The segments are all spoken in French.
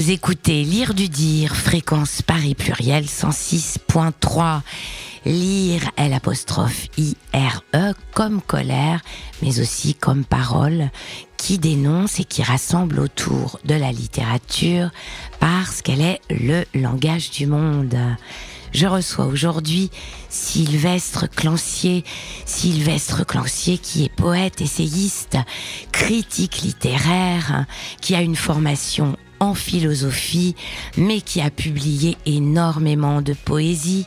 Vous écoutez Lire du Dire, fréquence Paris pluriel 106.3. Lire, L i e comme colère, mais aussi comme parole, qui dénonce et qui rassemble autour de la littérature parce qu'elle est le langage du monde. Je reçois aujourd'hui Sylvestre Clancier, Sylvestre Clancier qui est poète, essayiste, critique littéraire, qui a une formation en philosophie, mais qui a publié énormément de poésie,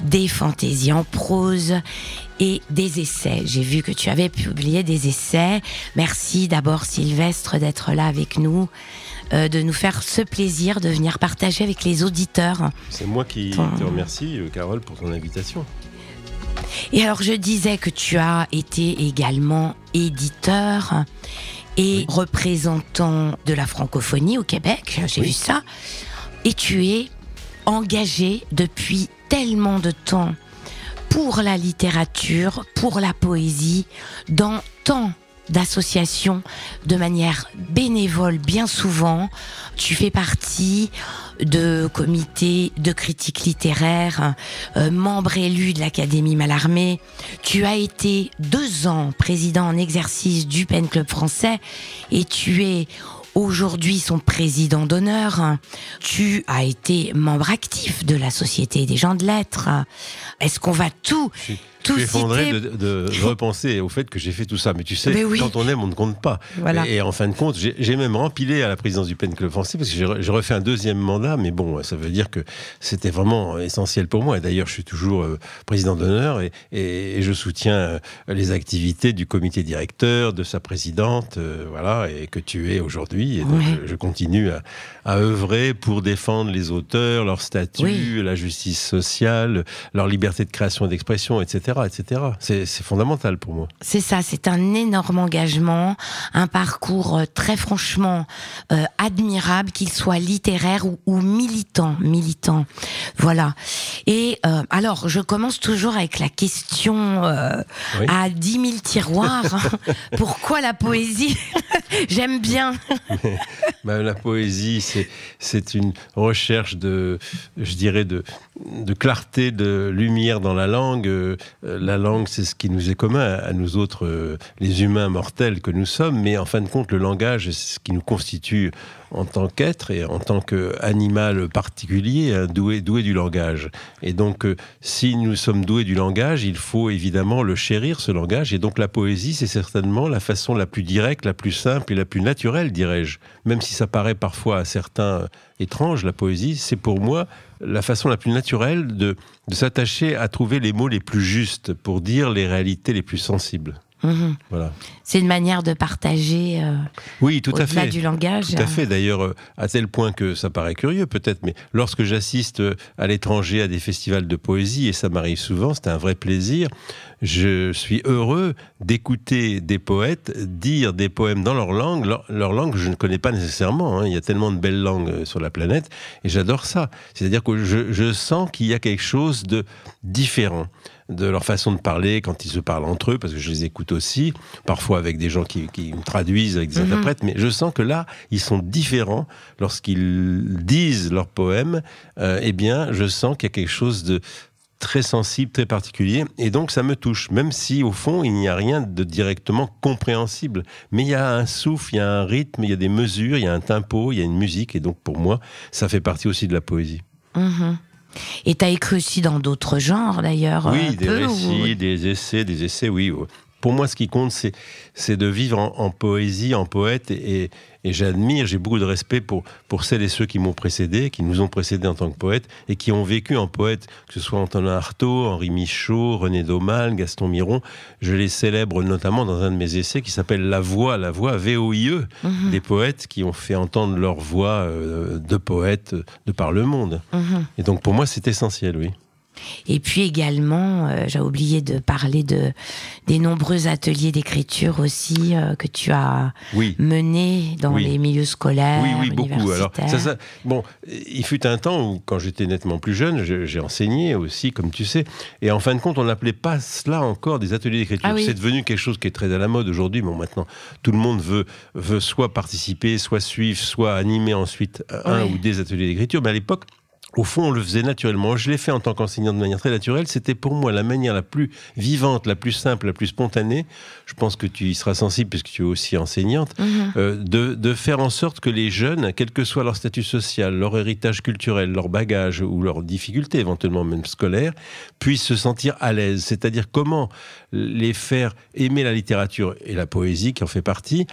des fantaisies en prose et des essais. J'ai vu que tu avais publié des essais. Merci d'abord Sylvestre d'être là avec nous, euh, de nous faire ce plaisir de venir partager avec les auditeurs. C'est moi qui te remercie, euh, Carole, pour ton invitation. Et alors je disais que tu as été également éditeur et représentant de la francophonie au Québec, j'ai vu ça. Et tu es engagé depuis tellement de temps pour la littérature, pour la poésie, dans tant d'associations de manière bénévole bien souvent. Tu fais partie de comités de critique littéraire, euh, membre élu de l'Académie Malarmée. Tu as été deux ans président en exercice du Pen Club français et tu es aujourd'hui son président d'honneur. Tu as été membre actif de la Société des gens de lettres. Est-ce qu'on va tout tout je suis de, de, repenser au fait que j'ai fait tout ça. Mais tu sais, ben quand on aime, on ne compte pas. Voilà. Et, en fin de compte, j'ai même empilé à la présidence du Pen le français parce que j'ai refait un deuxième mandat. Mais bon, ça veut dire que c'était vraiment essentiel pour moi. Et d'ailleurs, je suis toujours euh, président d'honneur et, et, je soutiens euh, les activités du comité directeur, de sa présidente, euh, voilà, et que tu es aujourd'hui. Et je, continue à, œuvrer pour défendre les auteurs, leur statut, la justice sociale, leur liberté de création et d'expression, etc etc. C'est fondamental pour moi. C'est ça, c'est un énorme engagement, un parcours euh, très franchement euh, admirable, qu'il soit littéraire ou, militant, militant. Voilà. Et euh, alors, je commence toujours avec la question à 10 000 tiroirs. Pourquoi la poésie J'aime bien. Bah, la poésie, c'est une recherche de, je dirais, de de clarté, de lumière dans la langue. Euh, la langue, c'est ce qui nous est commun à, nous autres, euh, les humains mortels que nous sommes, mais en fin de compte, le langage, c'est ce qui nous constitue en tant qu'être et en tant qu'animal particulier, hein, doué, doué du langage. Et donc, euh, si nous sommes doués du langage, il faut évidemment le chérir, ce langage. Et donc, la poésie, c'est certainement la façon la plus directe, la plus simple et la plus naturelle, dirais-je, même si ça paraît parfois à certains étrange, la poésie, c'est pour moi la façon la plus naturelle de, s'attacher à trouver les mots les plus justes pour dire les réalités les plus sensibles. Mhm. Voilà c'est une manière de partager euh, oui, tout à fait. du langage. Tout à fait, d'ailleurs, euh, à tel point que ça paraît curieux peut-être, mais lorsque j'assiste euh, à l'étranger à des festivals de poésie, et ça m'arrive souvent, c'est un vrai plaisir, je suis heureux d'écouter des poètes dire des poèmes dans leur langue, leur, langue que je ne connais pas nécessairement, hein. il y a tellement de belles langues sur la planète, et j'adore ça. C'est-à-dire que je, je sens qu'il y a quelque chose de différent de leur façon de parler quand ils se parlent entre eux, parce que je les écoute aussi, parfois avec des gens qui, me traduisent, avec des mhm. interprètes, mais je sens que là, ils sont différents lorsqu'ils disent leurs poèmes. Euh, eh bien, je sens qu'il y a quelque chose de très sensible, très particulier, et donc ça me touche, même si au fond il n'y a rien de directement compréhensible, mais il y a un souffle, il y a un rythme, il y a des mesures, il y a un tempo, il y a une musique, et donc pour moi ça fait partie aussi de la poésie. Mhm. Et tu as écrit aussi dans d'autres genres d'ailleurs Oui, euh, des récits, des essais, des essais, oui pour moi, ce qui compte, c'est de vivre en, poésie, en poète, et, j'admire, j'ai beaucoup de respect pour, pour celles et ceux qui m'ont précédé, qui nous ont précédés en tant que poète, et qui ont vécu en poète, que ce soit Antonin Artaud, Henri Michaud, René Daumal, Gaston Miron. Je les célèbre notamment dans un de mes essais qui s'appelle La Voix, la Voix, VOIE, mhm. des poètes qui ont fait entendre leur voix euh, de poète euh, de par le monde. Mhm. Et donc pour moi, c'est essentiel, oui. Et puis également, euh, j'ai oublié de parler de des nombreux ateliers d'écriture aussi euh, que tu as mené menés dans les milieux scolaires. Oui, oui, beaucoup. Alors, bon, il fut un temps où, quand j'étais nettement plus jeune, j'ai enseigné aussi, comme tu sais. Et en fin de compte, on n'appelait pas cela encore des ateliers d'écriture. Ah C'est devenu quelque chose qui est très à la mode aujourd'hui. Bon, maintenant, tout le monde veut, veut soit participer, soit suivre, soit animer ensuite euh, un ou des ateliers d'écriture. Mais à l'époque, au fond, on le faisait naturellement. Je l'ai fait en tant qu'enseignante de manière très naturelle. C'était pour moi la manière la plus vivante, la plus simple, la plus spontanée. Je pense que tu y seras sensible puisque tu es aussi enseignante, mhm. euh, de, faire en sorte que les jeunes, quel que soit leur statut social, leur héritage culturel, leur bagage ou leurs difficultés éventuellement même scolaires, puissent se sentir à l'aise. C'est-à-dire comment les faire aimer la littérature et la poésie qui en fait partie,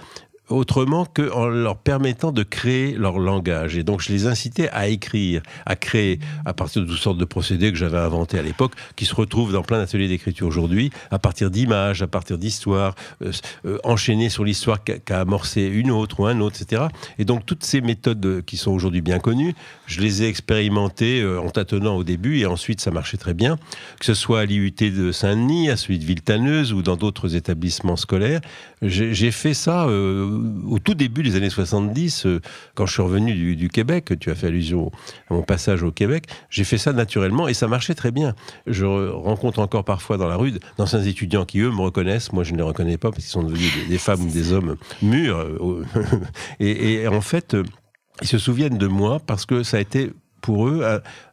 autrement qu'en leur permettant de créer leur langage. Et donc je les incitais à écrire, à créer, à partir de toutes sortes de procédés que j'avais inventés à l'époque, qui se retrouvent dans plein d'ateliers d'écriture aujourd'hui, à partir d'images, à partir d'histoires, euh, euh enchaînées sur l'histoire qu'a amorcé une autre ou un autre, etc. Et donc toutes ces méthodes euh, qui sont aujourd'hui bien connues, je les ai expérimentées euh, en tâtonnant au début et ensuite ça marchait très bien, que ce soit à l'IUT de Saint-Denis, à celui de Villetaneuse ou dans d'autres établissements scolaires. J'ai fait ça euh, au tout début des années 70, euh, quand je suis revenu du, Québec. Tu as fait allusion à mon passage au Québec. J'ai fait ça naturellement et ça marchait très bien. Je rencontre encore parfois dans la rue d'anciens étudiants qui, eux, me reconnaissent. Moi, je ne les reconnais pas parce qu'ils sont devenus des, femmes ou des hommes mûrs. Euh, et, en fait, ils se souviennent de moi parce que ça a été pour eux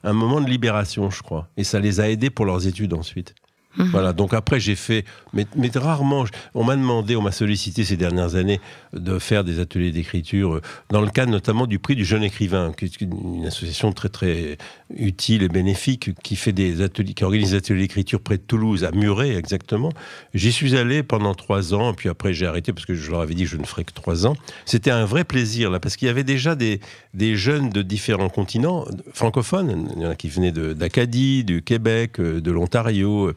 un moment de libération, je crois. Et ça les a aidés pour leurs études ensuite. Voilà, donc après j'ai fait, mais rarement, on m'a demandé, on m'a sollicité ces dernières années de faire des ateliers d'écriture, euh, dans le cadre notamment du prix du jeune écrivain, une association très très utile et bénéfique, qui, fait des ateliers, qui organise des ateliers d'écriture près de Toulouse, à Muret exactement. J'y suis allé pendant trois ans, puis après j'ai arrêté parce que je leur avais dit que je ne ferais que trois ans. C'était un vrai plaisir, là, parce qu'il y avait déjà des, des jeunes de différents continents, francophones, il y en a qui venaient d'Acadie, du Québec, euh, de l'Ontario,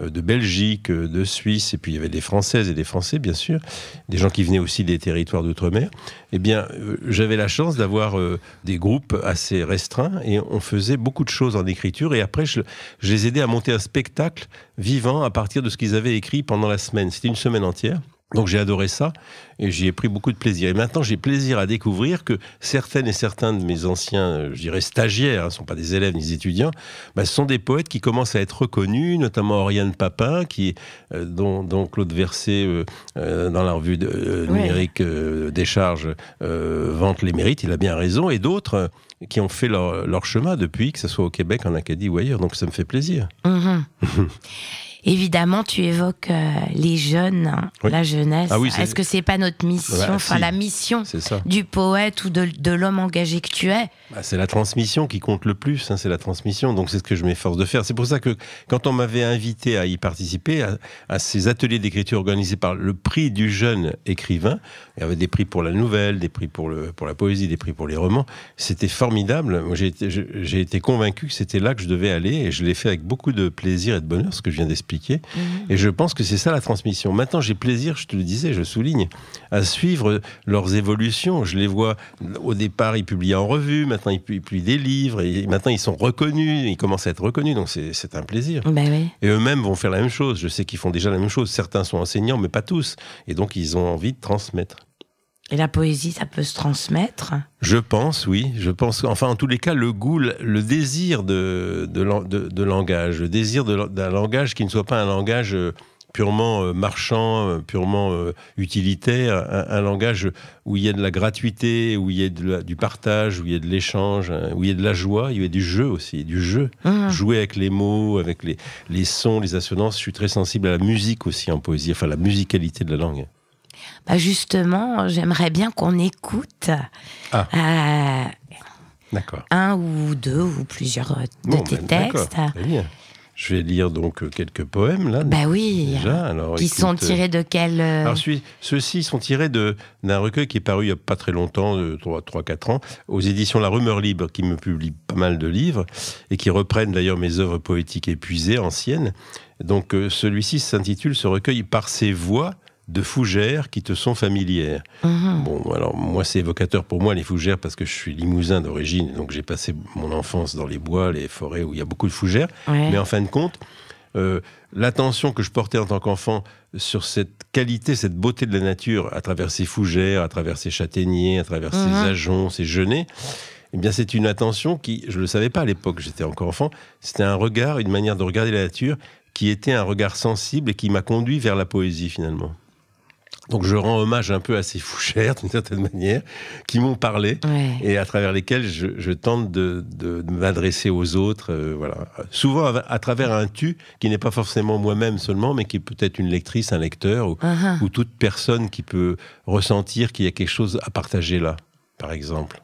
euh, de Belgique, de Suisse, et puis il y avait des Françaises et des Français, bien sûr, des gens qui venaient aussi des territoires d'outre-mer, eh bien, euh, j'avais la chance d'avoir euh, des groupes assez restreints et on faisait beaucoup de choses en écriture. Et après, je, je les aidais à monter un spectacle vivant à partir de ce qu'ils avaient écrit pendant la semaine. C'était une semaine entière. Donc j'ai adoré ça et j'y ai pris beaucoup de plaisir. Et maintenant j'ai plaisir à découvrir que certaines et certains de mes anciens, euh, je dirais stagiaires, ne hein, sont pas des élèves ni des étudiants, bah, ce sont des poètes qui commencent à être reconnus, notamment Oriane Papin, qui, euh, dont, Claude Verset, euh, dans la revue numérique des charges, vante les mérites, il a bien raison, et d'autres qui ont fait leur, chemin depuis, que ce soit au Québec, en Acadie ou ailleurs. Donc ça me fait plaisir. Mhm. Évidemment, tu évoques euh, les jeunes, hein, la jeunesse. Ah Est-ce que c'est pas notre mission, bah, enfin la mission du poète ou de, l'homme engagé que tu es bah, C'est la transmission qui compte le plus, hein, c'est la transmission, donc c'est ce que je m'efforce de faire. C'est pour ça que quand on m'avait invité à y participer, à, ces ateliers d'écriture organisés par le prix du jeune écrivain, il y avait des prix pour la nouvelle, des prix pour, le, pour la poésie, des prix pour les romans, c'était formidable. j'ai été, été convaincu que c'était là que je devais aller et je l'ai fait avec beaucoup de plaisir et de bonheur, ce que je viens d'expliquer Mhm. Et je pense que c'est ça la transmission. Maintenant, j'ai plaisir, je te le disais, je souligne, à suivre leurs évolutions. Je les vois au départ, ils publiaient en revue, maintenant ils publient des livres, et maintenant ils sont reconnus, ils commencent à être reconnus, donc c'est un plaisir. Ben et eux-mêmes vont faire la même chose. Je sais qu'ils font déjà la même chose. Certains sont enseignants, mais pas tous. Et donc ils ont envie de transmettre. Et la poésie, ça peut se transmettre Je pense, oui. Je pense, enfin, en tous les cas, le goût, le désir de, de, langage, le désir d'un langage qui ne soit pas un langage euh, purement euh, marchand, euh, purement utilitaire, un, langage où il y a de la gratuité, où il y a du partage, où il y a de l'échange, hein, où il y a de la joie, il y a du jeu aussi, du jeu. Mmh. Jouer avec les mots, avec les, les sons, les assonances. Je suis très sensible à la musique aussi en poésie, enfin la musicalité de la langue. Bah, justement, j'aimerais bien qu'on écoute ah. euh, un ou deux ou plusieurs euh, de tes ben, textes. Je vais lire donc euh, quelques poèmes là. Bah oui. qui sont tirés de quel ceux-ci sont tirés d'un recueil qui est paru il n'y a pas très longtemps, 3-4 ans, aux éditions La Rumeur Libre, qui me publie pas mal de livres et qui reprennent d'ailleurs mes œuvres poétiques épuisées anciennes. Donc celui-ci s'intitule ce recueil Par ses voix de fougères qui te sont familières. Mhm. Bon, alors moi c'est évocateur pour moi les fougères parce que je suis limousin d'origine, donc j'ai passé mon enfance dans les bois, les forêts où il y a beaucoup de fougères. Mais en fin de compte, euh, l'attention que je portais en tant qu'enfant sur cette qualité, cette beauté de la nature à travers ces fougères, à travers ces châtaigniers, à travers ces mhm. ajoncs, ces genêts, eh bien c'est une attention qui, je ne le savais pas à l'époque, j'étais encore enfant, c'était un regard, une manière de regarder la nature qui était un regard sensible et qui m'a conduit vers la poésie finalement. Donc je rends hommage un peu à ces fouchères, d'une certaine manière, qui m'ont parlé et à travers lesquelles je, tente de, m'adresser aux autres, euh, voilà. Souvent à, travers un tu qui n'est pas forcément moi-même seulement, mais qui peut-être une lectrice, un lecteur ou, uh-huh. ou toute personne qui peut ressentir qu'il y a quelque chose à partager là, par exemple.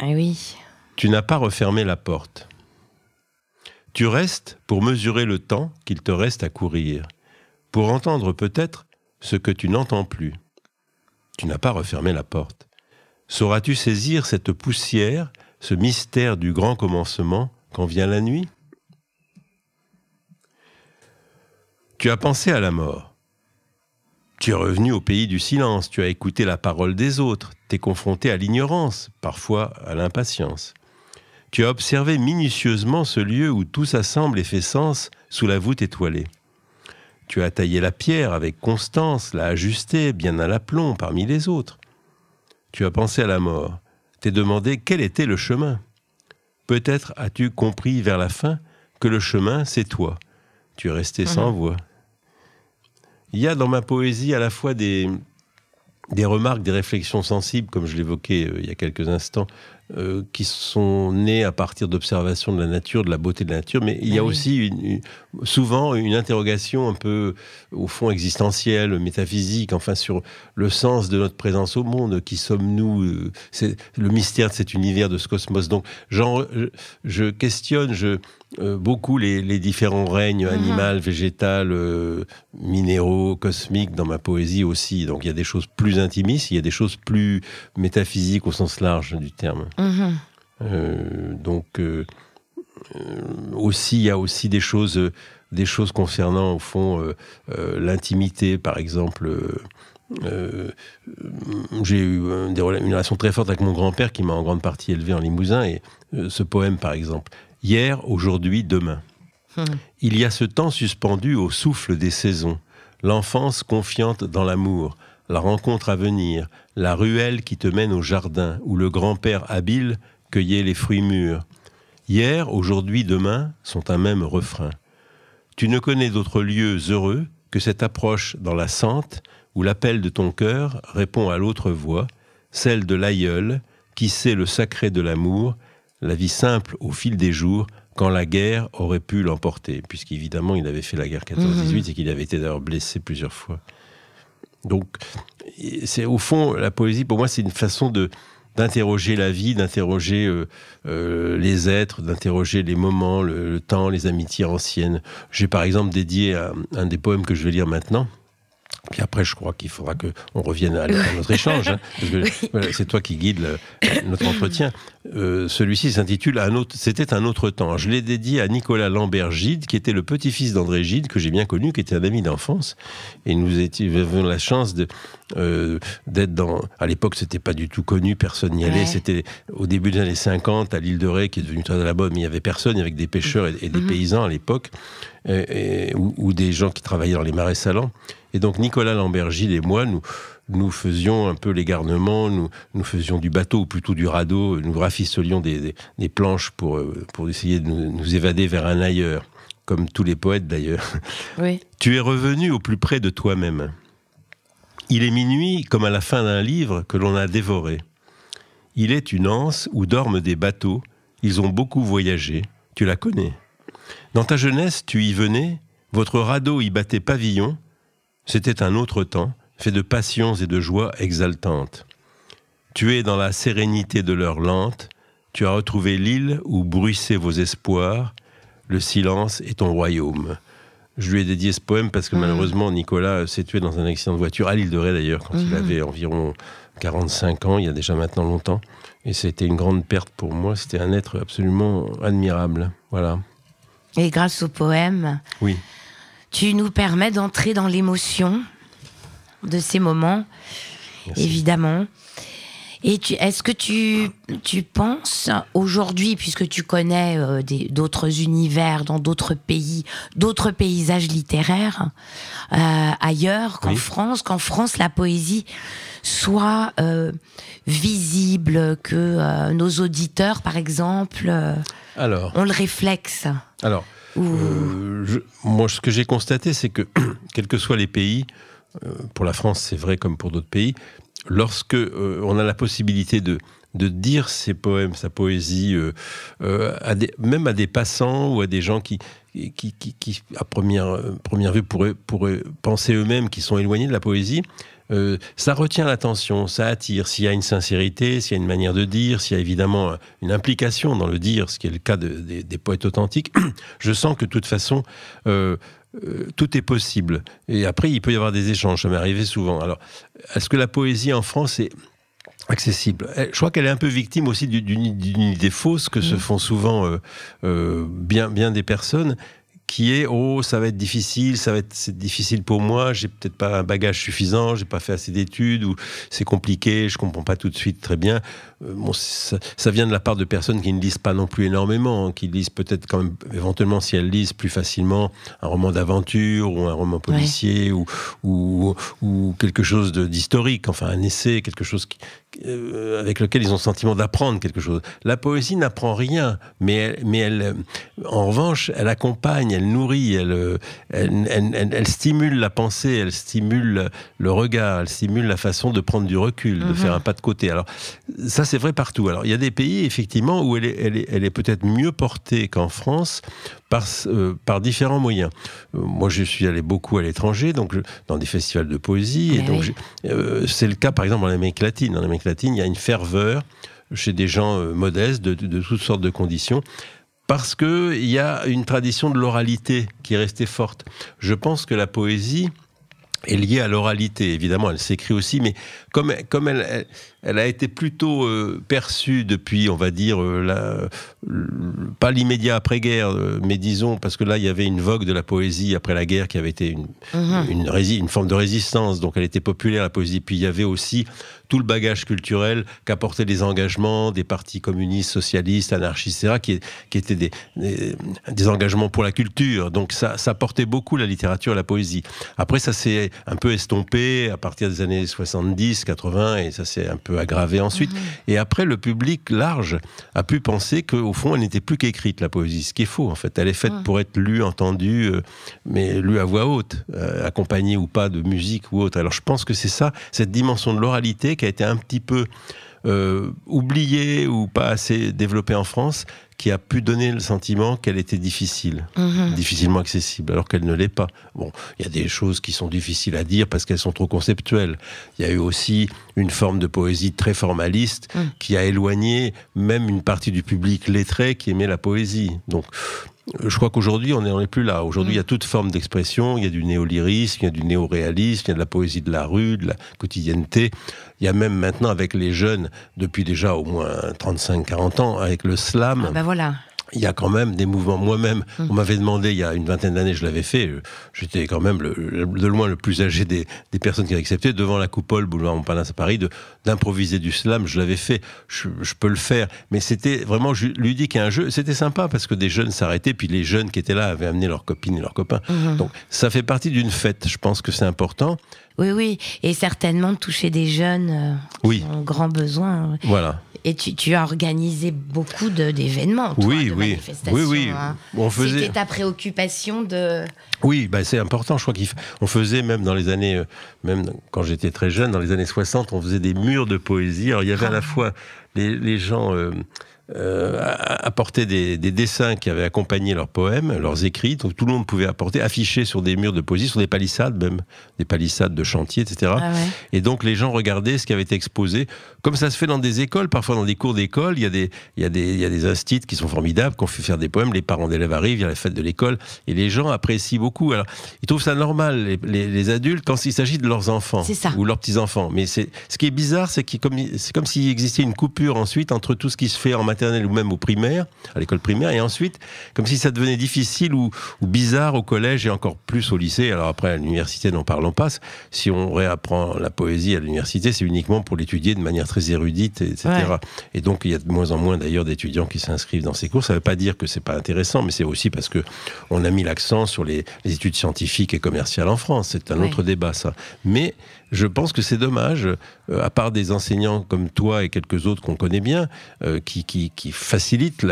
Ah oui. Tu n'as pas refermé la porte. Tu restes pour mesurer le temps qu'il te reste à courir, pour entendre peut-être ce que tu n'entends plus. Tu n'as pas refermé la porte. Sauras-tu saisir cette poussière, ce mystère du grand commencement quand vient la nuit Tu as pensé à la mort. Tu es revenu au pays du silence, tu as écouté la parole des autres, es confronté à l'ignorance, parfois à l'impatience. Tu as observé minutieusement ce lieu où tout s'assemble et fait sens sous la voûte étoilée. Tu as taillé la pierre avec constance, l'a ajustée bien à l'aplomb parmi les autres. Tu as pensé à la mort, t'es demandé quel était le chemin. Peut-être as-tu compris vers la fin que le chemin, c'est toi. Tu es resté mhm. sans voix. Il y a dans ma poésie à la fois des, remarques, des réflexions sensibles, comme je l'évoquais euh, il y a quelques instants, euh, qui sont nés à partir d'observations de la nature, de la beauté de la nature, mais il y a aussi une, souvent une interrogation un peu au fond existentielle, métaphysique, enfin sur le sens de notre présence au monde, qui sommes-nous, euh, c'est le mystère de cet univers, de ce cosmos. Donc, genre, je questionne, je, euh, beaucoup les, différents règnes mhm. animal, végétal, euh, minéraux, cosmiques dans ma poésie aussi. Donc il y a des choses plus intimistes, il y a des choses plus métaphysiques au sens large du terme. Mhm. Euh, donc aussi, il y a aussi des choses, des choses concernant au fond l'intimité, par exemple. j'ai eu une relation très forte avec mon grand-père qui m'a en grande partie élevé en Limousin et ce poème par exemple hier, aujourd'hui, demain. Hmm. Il y a ce temps suspendu au souffle des saisons, l'enfance confiante dans l'amour, la rencontre à venir, la ruelle qui te mène au jardin où le grand-père habile cueillait les fruits mûrs. Hier, aujourd'hui, demain sont un même refrain. Tu ne connais d'autres lieux heureux que cette approche dans la sente où l'appel de ton cœur répond à l'autre voix, celle de l'aïeul, qui sait le sacré de l'amour la vie simple au fil des jours quand la guerre aurait pu l'emporter, puisqu'évidemment il avait fait la guerre 14-18 et mmh. qu'il avait été d'ailleurs blessé plusieurs fois. Donc c'est au fond, la poésie pour moi c'est une façon de d'interroger la vie, d'interroger euh, euh, les êtres, d'interroger les moments, le, temps, les amitiés anciennes. J'ai par exemple dédié un des poèmes que je vais lire maintenant, puis après, je crois qu'il faudra qu'on revienne à, notre échange, hein, c'est toi qui guide euh, notre entretien. Euh, celui-ci s'intitule C'était un autre temps. Je l'ai dédié à Nicolas Lambert Gide, qui était le petit-fils d'André Gide, que j'ai bien connu, qui était un ami d'enfance. Et nous avions la chance euh, d'être dans. À l'époque, c'était pas du tout connu, personne n'y allait. C'était au début des années 50, à l'île de Ré, qui est devenue très à la bonne, mais il n'y avait personne, avec des pêcheurs et, des mhm. paysans à l'époque, ou des gens qui travaillaient dans les marais salants. Et donc Nicolas Lambergil et moi, nous, nous faisions un peu les garnements, nous, nous faisions du bateau, ou plutôt du radeau, nous rafistolions des, planches pour, euh, pour essayer de nous, nous évader vers un ailleurs, comme tous les poètes d'ailleurs. Oui. Tu es revenu au plus près de toi-même. Il est minuit comme à la fin d'un livre que l'on a dévoré. Il est une anse où dorment des bateaux, ils ont beaucoup voyagé, tu la connais. Dans ta jeunesse, tu y venais, votre radeau y battait pavillon, c'était un autre temps, fait de passions et de joies exaltantes. Tu es dans la sérénité de l'heure lente, tu as retrouvé l'île où bruissaient vos espoirs, le silence est ton royaume. Je lui ai dédié ce poème parce que mhm. malheureusement, Nicolas s'est tué dans un accident de voiture, à l'île de Ré d'ailleurs, quand il mhm. avait environ 45 ans, il y a déjà maintenant longtemps. Et c'était une grande perte pour moi. C'était un être absolument admirable. Voilà. Et grâce au poème. Oui. Tu nous permets d'entrer dans l'émotion de ces moments, évidemment. Et est-ce que tu, penses aujourd'hui, puisque tu connais euh, d'autres univers dans d'autres pays, d'autres paysages littéraires euh, ailleurs qu'en France, qu'en France la poésie soit euh, visible, que nos auditeurs, par exemple, alors, on le réflexe Alors, euh, moi, ce que j'ai constaté, c'est que, quels que soient les pays, euh, pour la France, c'est vrai comme pour d'autres pays, lorsque euh, a la possibilité de, dire ses poèmes, sa poésie, même à des passants ou à des gens qui, à première, vue, pourraient, penser eux-mêmes qu'ils sont éloignés de la poésie, euh, ça retient l'attention, ça attire. S'il y a une sincérité, s'il y a une manière de dire, s'il y a évidemment euh, une implication dans le dire, ce qui est le cas des poètes authentiques, je sens que de toute façon, euh, tout est possible. Et après, il peut y avoir des échanges, ça m'est arrivé souvent. Alors, est-ce que la poésie en France est accessible. Eh, je crois qu'elle est un peu victime aussi d'une idée fausse que se mm. font souvent bien, bien des personnes, qui est oh ça va être difficile, ça va être c'est difficile pour moi, j'ai peut-être pas un bagage suffisant, j'ai pas fait assez d'études ou c'est compliqué, je comprends pas tout de suite très bien. Euh, ça, vient de la part de personnes qui ne lisent pas non plus énormément, hein, qui lisent peut-être quand même éventuellement si elles lisent plus facilement un roman d'aventure ou un roman policier ou, ou, ou quelque chose d'historique, enfin un essai, quelque chose qui, euh, avec lequel ils ont le sentiment d'apprendre quelque chose. La poésie n'apprend rien, mais, elle, mais elle, euh, en revanche, elle accompagne, elle nourrit, euh, elle, elle, stimule la pensée, elle stimule le regard, elle stimule la façon de prendre du recul, de mhm. faire un pas de côté. Alors, ça, c'est vrai partout. Alors, il y a des pays, effectivement, où elle est, est peut-être mieux portée qu'en France euh, par, différents moyens. Euh, moi, je suis allé beaucoup à l'étranger, donc dans des festivals de poésie. et ah donc, euh, c'est le cas, par exemple, en Amérique latine. En Amérique latine, il y a une ferveur chez des gens modestes, de, de toutes sortes de conditions parce qu'il y a une tradition de l'oralité qui est restée forte. Je pense que la poésie, est liée à l'oralité, évidemment, elle s'écrit aussi, mais comme, comme elle, elle, a été plutôt euh, perçue depuis, on va dire, euh, la, pas l'immédiat après-guerre, euh, mais disons, parce que là, il y avait une vogue de la poésie après la guerre qui avait été une, mm-hmm. une, une, forme de résistance, donc elle était populaire, la poésie, puis il y avait aussi tout le bagage culturel qu'apportaient les engagements des partis communistes, socialistes, anarchistes, etc., qui, qui étaient des, des, engagements pour la culture. Donc ça, ça portait beaucoup la littérature la poésie. Après, ça s'est un peu estompé à partir des années 70, 80, et ça s'est un peu aggravé ensuite. Mmh. Et après, le public large a pu penser qu'au fond, elle n'était plus qu'écrite, la poésie, ce qui est faux, en fait. Elle est faite mmh. pour être lue, entendue, euh, mais lue à voix haute, euh, accompagnée ou pas de musique ou autre. Alors je pense que c'est ça, cette dimension de l'oralité qui a été un petit peu euh, oubliée ou pas assez développée en France, qui a pu donner le sentiment qu'elle était difficile, mhm. difficilement accessible, alors qu'elle ne l'est pas. Bon, il y a des choses qui sont difficiles à dire parce qu'elles sont trop conceptuelles. Il y a eu aussi une forme de poésie très formaliste mhm. qui a éloigné même une partie du public lettré qui aimait la poésie. Donc, je crois qu'aujourd'hui, on n'en est plus là. Aujourd'hui, il y a mhm. toute forme d'expression, il y a du néolyrisme, il y a du néoréalisme, il y a de la poésie de la rue, de la quotidienneté. Il y a même maintenant avec les jeunes, depuis déjà au moins 35-40 ans, avec le slam. Ah bah voilà il y a quand même des mouvements. Moi-même, mmh. on m'avait demandé il y a une vingtaine d'années, je l'avais fait. Euh, j'étais quand même de loin le plus âgé des, personnes qui accepté devant la coupole boulevard Montparnasse à Paris d'improviser du slam. Je l'avais fait. Je, peux le faire. Mais c'était vraiment ludique et un jeu. C'était sympa parce que des jeunes s'arrêtaient, puis les jeunes qui étaient là avaient amené leurs copines et leurs copains. Mmh. Donc ça fait partie d'une fête. Je pense que c'est important. Oui, oui, et certainement toucher des jeunes euh, qui ont grand besoin. Voilà. Et tu, as organisé beaucoup d'événements, oui, oui. manifestations. Oui, oui. Hein. C'était ta préoccupation de. Oui, bah, c'est important. Je crois qu'on faisait même dans les années, euh, même quand j'étais très jeune, dans les années 60, on faisait des murs de poésie. Alors il y avait à la ah. fois les, gens. Euh, euh, apportaient des, dessins qui avaient accompagné leurs poèmes, leurs écrits. Donc tout le monde pouvait apporter, afficher sur des murs de poésie, sur des palissades même, des palissades de chantier, etc. Ah et donc les gens regardaient ce qui avait été exposé. Comme ça se fait dans des écoles, parfois dans des cours d'école, il y a des, il des, des instits qui sont formidables, qu'on fait faire des poèmes, les parents d'élèves arrivent, il y a la fête de l'école, et les gens apprécient beaucoup. Alors ils trouvent ça normal, les, adultes, quand il s'agit de leurs enfants ou leurs petits-enfants. Mais ce qui est bizarre, c'est comme c'est comme s'il existait une coupure ensuite entre tout ce qui se fait en matière ou même au primaire, à l'école primaire, et ensuite, comme si ça devenait difficile ou, bizarre au collège et encore plus au lycée. Alors après, à l'université, n'en parlons pas. Si on réapprend la poésie à l'université, c'est uniquement pour l'étudier de manière très érudite, etc. Et donc, il y a de moins en moins d'ailleurs d'étudiants qui s'inscrivent dans ces cours. Ça ne veut pas dire que c'est pas intéressant, mais c'est aussi parce qu'on a mis l'accent sur les, études scientifiques et commerciales en France. C'est un autre débat, ça. Mais je pense que c'est dommage, euh, à part des enseignants comme toi et quelques autres qu'on connaît bien, euh, qui, facilitent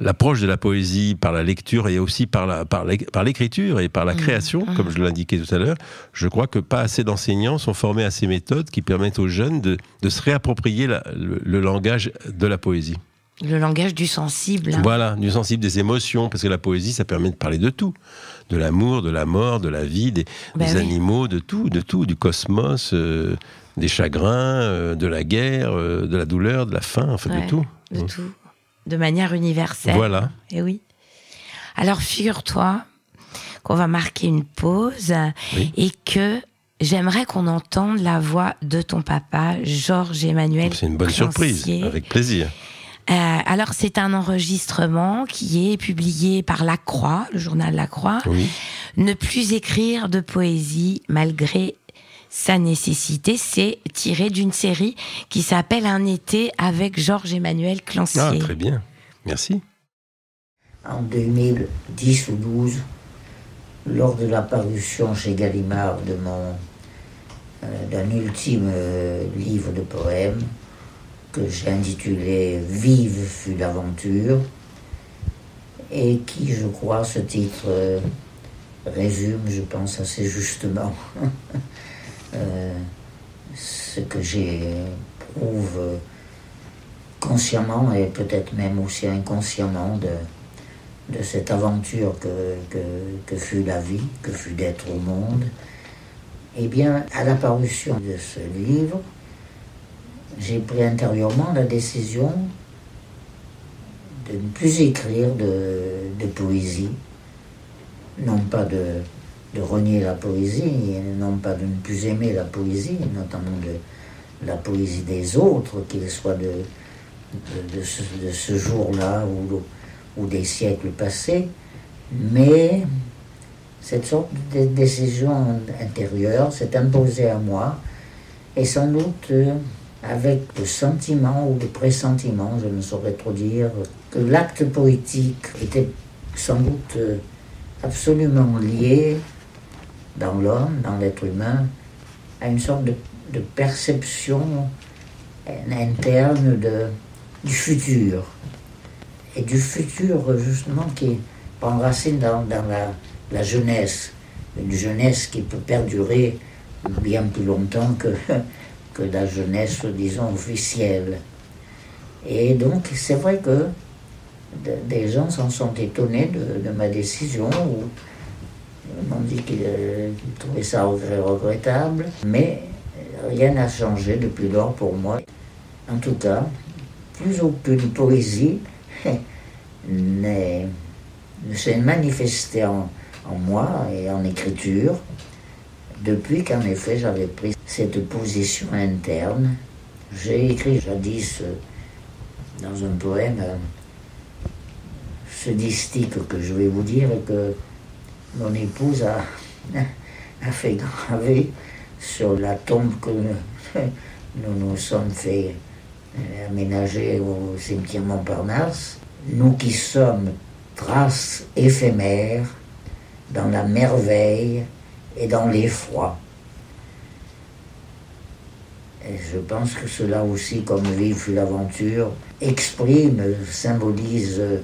l'approche de la poésie par la lecture et aussi par l'écriture et par la mmh. création, mmh. comme je l'indiquais tout à l'heure. Je crois que pas assez d'enseignants sont formés à ces méthodes qui permettent aux jeunes de, se réapproprier le, langage de la poésie. Le langage du sensible. Voilà, du sensible des émotions, parce que la poésie, ça permet de parler de tout de l'amour, de la mort, de la vie, des, ben animaux, de tout, de tout, du cosmos, euh, des chagrins, euh, de la guerre, euh, de la douleur, de la faim, enfin de tout. De mmh. tout, de manière universelle. Voilà. Et eh oui. Alors figure-toi qu'on va marquer une pause et que J'aimerais qu'on entende la voix de ton papa, Georges Emmanuel. C'est une bonne surprise, avec plaisir. Euh, alors c'est un enregistrement qui est publié par La Croix, le journal La Croix. Ne plus écrire de poésie malgré sa nécessité, c'est tiré d'une série qui s'appelle Un été avec Georges Emmanuel Clancy. Ah, très bien, merci. En 2010 ou 12, lors de la parution chez Gallimard de mon euh, d'un ultime euh, livre de poèmes, que j'ai intitulé Vive fut l'aventure et qui, je crois, ce titre euh, résume, je pense, assez justement euh, ce que j'éprouve consciemment et peut-être même aussi inconsciemment de, cette aventure que, fut la vie, que fut d'être au monde. Eh bien, à la parution de ce livre, j'ai pris intérieurement la décision de ne plus écrire de, poésie. Non pas de, renier la poésie, non pas de ne plus aimer la poésie, notamment la poésie des autres, qu'il soit de, ce, jour-là ou, ou des siècles passés, mais cette sorte de décision intérieure s'est imposée à moi et sans doute euh, avec le sentiment ou le pressentiment, je ne saurais trop dire, que l'acte poétique était sans doute euh, absolument lié dans l'homme, dans l'être humain, à une sorte de, perception euh, interne de, du futur. Et du futur, justement, qui prend racine dans, dans la, jeunesse. Une jeunesse qui peut perdurer bien plus longtemps que que la jeunesse, disons, officielle. Et donc, c'est vrai que des gens s'en sont étonnés de, ma décision, ou m'ont dit qu'ils euh, trouvaient ça regrettable, mais rien n'a changé depuis lors pour moi. En tout cas, plus aucune poésie ne s'est manifestée en moi et en écriture. Depuis qu'en effet j'avais pris cette position interne, j'ai écrit jadis euh, dans un poème euh, ce distique que je vais vous dire que mon épouse a, fait graver sur la tombe que nous nous sommes fait euh, aménager au cimetière Montparnasse. Nous qui sommes traces éphémères dans la merveille et dans l'effroi. Et je pense que cela aussi, comme Vive l'aventure, exprime, symbolise euh,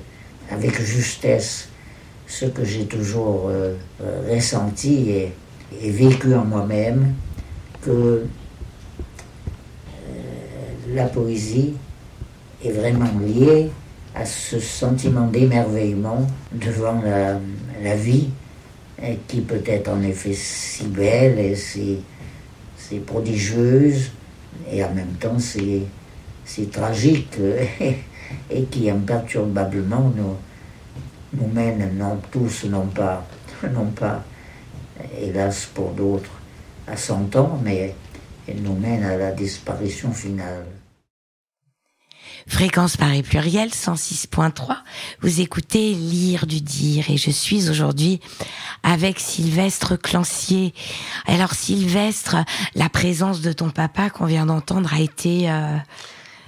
avec justesse ce que j'ai toujours euh, euh, ressenti et, vécu en moi-même, que la poésie est vraiment liée à ce sentiment d'émerveillement devant la vie qui peut être en effet si belle et si, prodigieuse, et en même temps si, tragique, et qui imperturbablement nous, nous mène, non tous, non pas, non pas, hélas pour d'autres, à 100 ans, mais elle nous mène à la disparition finale. Fréquence Paris Pluriel 106.3. Vous écoutez Lire du Dire et je suis aujourd'hui avec Sylvestre Clancier. Alors Sylvestre, la présence de ton papa qu'on vient d'entendre a été euh,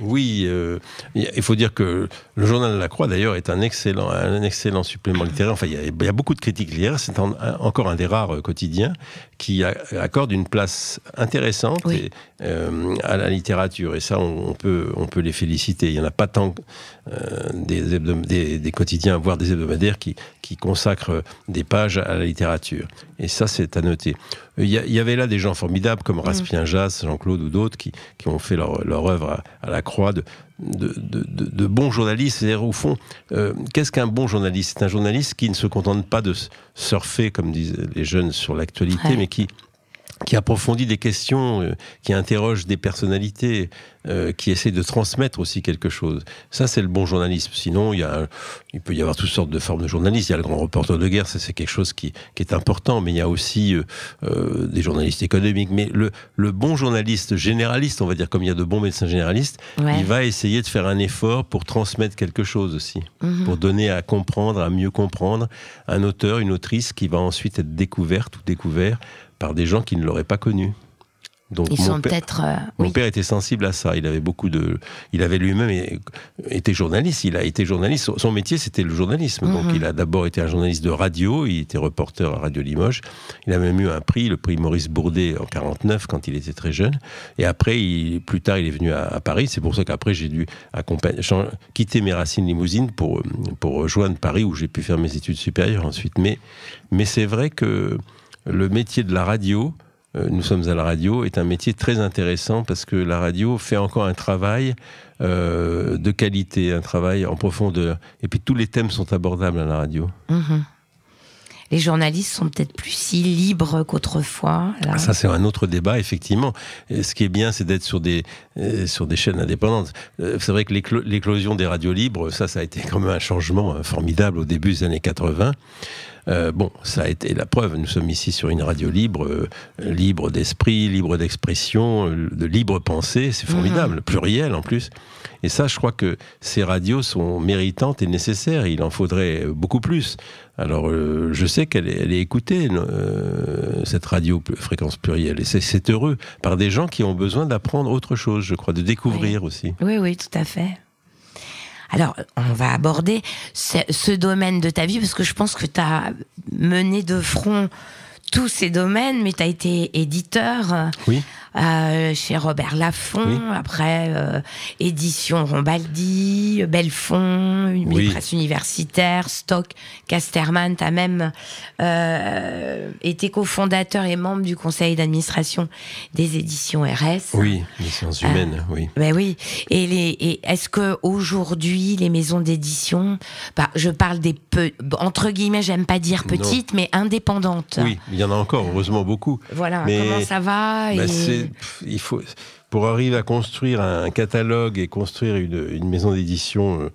oui, euh, il faut dire que le journal de la Croix, d'ailleurs, est un excellent, un excellent supplément littéraire. Enfin, il y, a, beaucoup de critiques littéraires. C'est encore un des rares euh, quotidiens qui accorde une place intéressante euh, à la littérature. Et ça, on, peut, on peut les féliciter. Il n'y en a pas tant euh, des, des, quotidiens, voire des hebdomadaires qui, qui consacrent euh, des pages à la littérature. Et ça, c'est à noter. Euh, il y, avait là des gens formidables comme mm. Raspien Jas, Jean-Claude ou d'autres qui, ont fait leur, leur œuvre à, la croix de, de, bons journalistes. C'est-à-dire, au fond, qu'est-ce qu'un bon journaliste C'est un journaliste qui ne se contente pas de surfer, comme disent les jeunes, sur l'actualité, mais qui qui approfondit des questions, euh, qui interroge des personnalités, euh, qui essaie de transmettre aussi quelque chose. Ça, c'est le bon journalisme. Sinon, il, il peut y avoir toutes sortes de formes de journalisme. Il y a le grand reporter de guerre, ça c'est quelque chose qui, est important, mais il y a aussi euh, des journalistes économiques. Mais le, le, bon journaliste généraliste, on va dire, comme il y a de bons médecins généralistes, il va essayer de faire un effort pour transmettre quelque chose aussi, mhm. pour donner à comprendre, à mieux comprendre un auteur, une autrice qui va ensuite être découverte ou découvert par des gens qui ne l'auraient pas connu. Donc Ils mon, sont père, euh, mon père était sensible à ça. Il avait beaucoup de, il avait lui-même été journaliste. Il a été journaliste. Son métier c'était le journalisme. Donc mhm. il a d'abord été un journaliste de radio. Il était reporter à Radio Limoges. Il a même eu un prix, le prix Maurice Bourdet en 49 quand il était très jeune. Et après, il, plus tard, il est venu à, Paris. C'est pour ça qu'après j'ai dû quitter mes racines limousines pour pour rejoindre Paris où j'ai pu faire mes études supérieures ensuite. Mais mais c'est vrai que le métier de la radio, euh, nous sommes à la radio, est un métier très intéressant parce que la radio fait encore un travail euh, de qualité, un travail en profondeur. Et puis tous les thèmes sont abordables à la radio. Mhm. Les journalistes sont peut-être plus si libres qu'autrefois. ça, c'est un autre débat, effectivement. ce qui est bien, c'est d'être sur des, euh, sur des chaînes indépendantes. c'est vrai que l'éclosion des radios libres, ça, ça a été quand même un changement hein, formidable au début des années 80. Euh, bon, ça a été la preuve. Nous sommes ici sur une radio libre, euh, libre d'esprit, libre d'expression, euh, de libre pensée. C'est formidable, mhm. pluriel en plus. Et ça, je crois que ces radios sont méritantes et nécessaires. Il en faudrait beaucoup plus. Alors, je sais qu'elle est, écoutée, cette radio fréquence plurielle, et c'est heureux par des gens qui ont besoin d'apprendre autre chose, je crois, de découvrir aussi. Oui, oui, tout à fait. Alors, on va aborder ce, domaine de ta vie parce que je pense que tu as mené de front tous ces domaines, mais tu as été éditeur. Euh, oui. Euh, chez Robert Laffont, après euh, édition Rombaldi, Belfond, une presse universitaire, Stock, Casterman, tu as même euh, été cofondateur et membre du conseil d'administration des éditions RS. Oui, les sciences euh, humaines, oui. Ben oui. Et, les, est-ce que aujourd'hui les maisons d'édition, bah, je parle des peu, entre guillemets, j'aime pas dire petites, mais indépendantes. Oui, il y en a encore, heureusement beaucoup. Voilà, comment ça va bah, il faut, pour arriver à construire un catalogue et construire une, maison d'édition euh,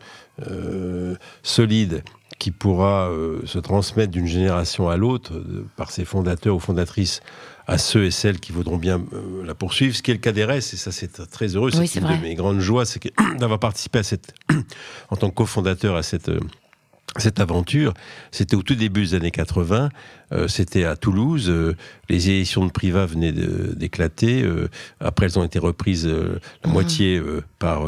euh, solide qui pourra euh, se transmettre d'une génération à l'autre par ses fondateurs ou fondatrices à ceux et celles qui voudront bien la poursuivre, ce qui est le cas des restes, et ça c'est très heureux, c'est une de mes grandes joies, c'est d'avoir participé à cette, en tant que cofondateur à cette cette aventure, c'était au tout début des années 80, euh, c'était à Toulouse, euh, les éditions de Privat venaient d'éclater, euh, après elles ont été reprises la mmh. moitié par,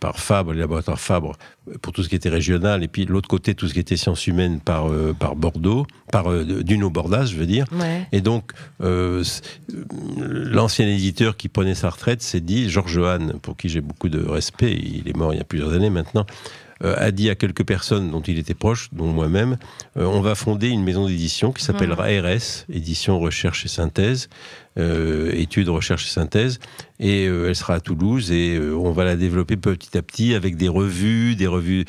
par Fabre, les laboratoires Fabre, pour tout ce qui était régional, et puis de l'autre côté, tout ce qui était sciences humaines par, par Bordeaux, par Duno Bordas, je veux dire. Et donc, l'ancien éditeur qui prenait sa retraite s'est dit, Georges Johan, pour qui j'ai beaucoup de respect, il est mort il y a plusieurs années maintenant, euh, a dit à quelques personnes dont il était proche, dont moi-même, euh, on va fonder une maison d'édition qui s'appellera mhm. RS, Édition Recherche et Synthèse, euh, études, recherche et synthèse. Et elle sera à Toulouse et on va la développer petit à petit avec des revues, des revues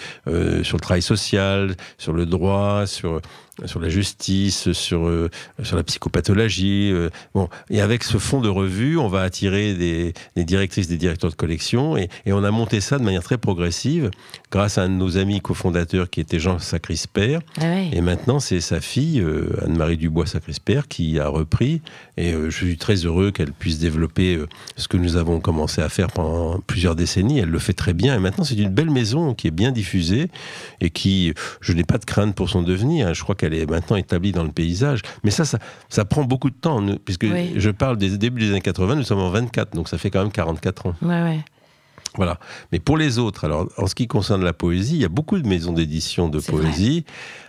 sur le travail social, sur le droit, sur, sur la justice, sur, sur la psychopathologie. bon, et avec ce fonds de revues, on va attirer des, directrices, des directeurs de collection et, on a monté ça de manière très progressive grâce à un de nos amis cofondateurs qui était Jean Sacrispère. Ah et maintenant, c'est sa fille, euh, Anne-Marie Dubois Sacrispère, qui a repris. Et euh, je suis très heureux qu'elle puisse développer euh, ce que nous avons commencé à faire pendant plusieurs décennies. Elle le fait très bien. Et maintenant, c'est une belle maison qui est bien diffusée et qui, je n'ai pas de crainte pour son devenir. Hein. Je crois qu'elle est maintenant établie dans le paysage. Mais ça, ça, prend beaucoup de temps, puisque je parle des débuts des années 80, nous sommes en 24, donc ça fait quand même 44 ans. ouais. Voilà. Mais pour les autres, alors en ce qui concerne la poésie, il y a beaucoup de maisons d'édition de poésie.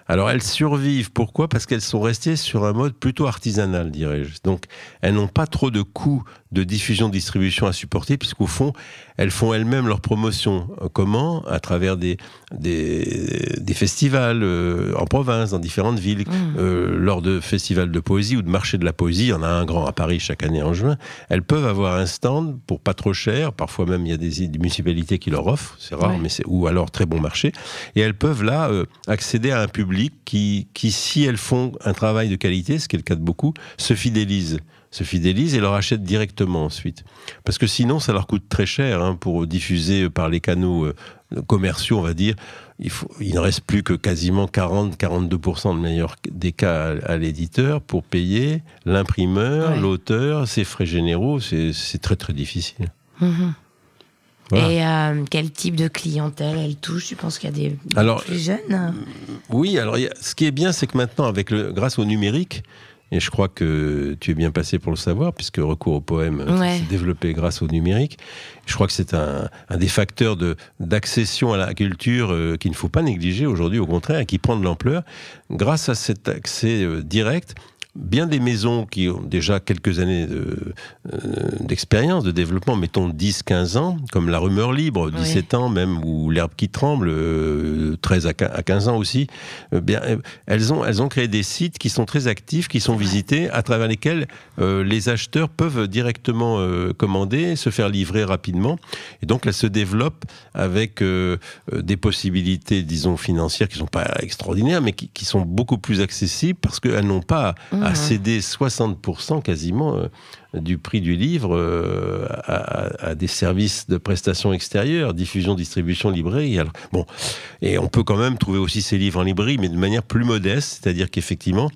Alors elles survivent. Pourquoi Parce qu'elles sont restées sur un mode plutôt artisanal, dirais-je. Donc elles n'ont pas trop de coûts de diffusion-distribution à supporter, puisqu'au fond, elles font elles-mêmes leur promotion. Euh, comment À travers des, des, festivals euh, en province, dans différentes villes, mmh. euh, lors de festivals de poésie ou de marchés de la poésie, il y en a un grand à Paris chaque année en juin, elles peuvent avoir un stand pour pas trop cher, parfois même il y a des, municipalités qui leur offrent, c'est rare, mais ou alors très bon marché, et elles peuvent là accéder à un public qui, qui, si elles font un travail de qualité, ce qui est le cas de beaucoup, se fidélise se fidélisent et leur achètent directement ensuite. Parce que sinon, ça leur coûte très cher hein, pour diffuser par les canaux euh, commerciaux, on va dire. Il, il ne reste plus que quasiment 40-42% de meilleur des cas à, l'éditeur pour payer l'imprimeur, l'auteur, ses frais généraux. C'est très très difficile. Mm-hmm. Et euh, quel type de clientèle elle touche Je pense qu'il y a des alors, jeunes Oui, alors ce qui est bien, c'est que maintenant, avec le, grâce au numérique, et je crois que tu es bien passé pour le savoir, puisque recours au poème euh, s'est développé grâce au numérique. Je crois que c'est un, des facteurs d'accession à la culture euh, qu'il ne faut pas négliger aujourd'hui, au contraire, et qui prend de l'ampleur grâce à cet accès euh, direct bien des maisons qui ont déjà quelques années euh, d'expérience, de, développement, mettons 10-15 ans, comme La Rumeur Libre, 17 ans même, ou L'Herbe qui tremble, 13 euh, à 15 ans aussi, euh, bien, elles, ont, elles ont créé des sites qui sont très actifs, qui sont visités, à travers lesquels les acheteurs peuvent directement commander, se faire livrer rapidement. Et donc, elles se développent avec des possibilités, disons, financières qui ne sont pas extraordinaires, mais qui, sont beaucoup plus accessibles parce qu'elles n'ont pas a mmh. cédé 60% quasiment euh, du prix du livre euh, à, des services de prestations extérieures, diffusion, distribution, librairie. bon, et on peut quand même trouver aussi ces livres en librairie, mais de manière plus modeste, c'est-à-dire qu'effectivement,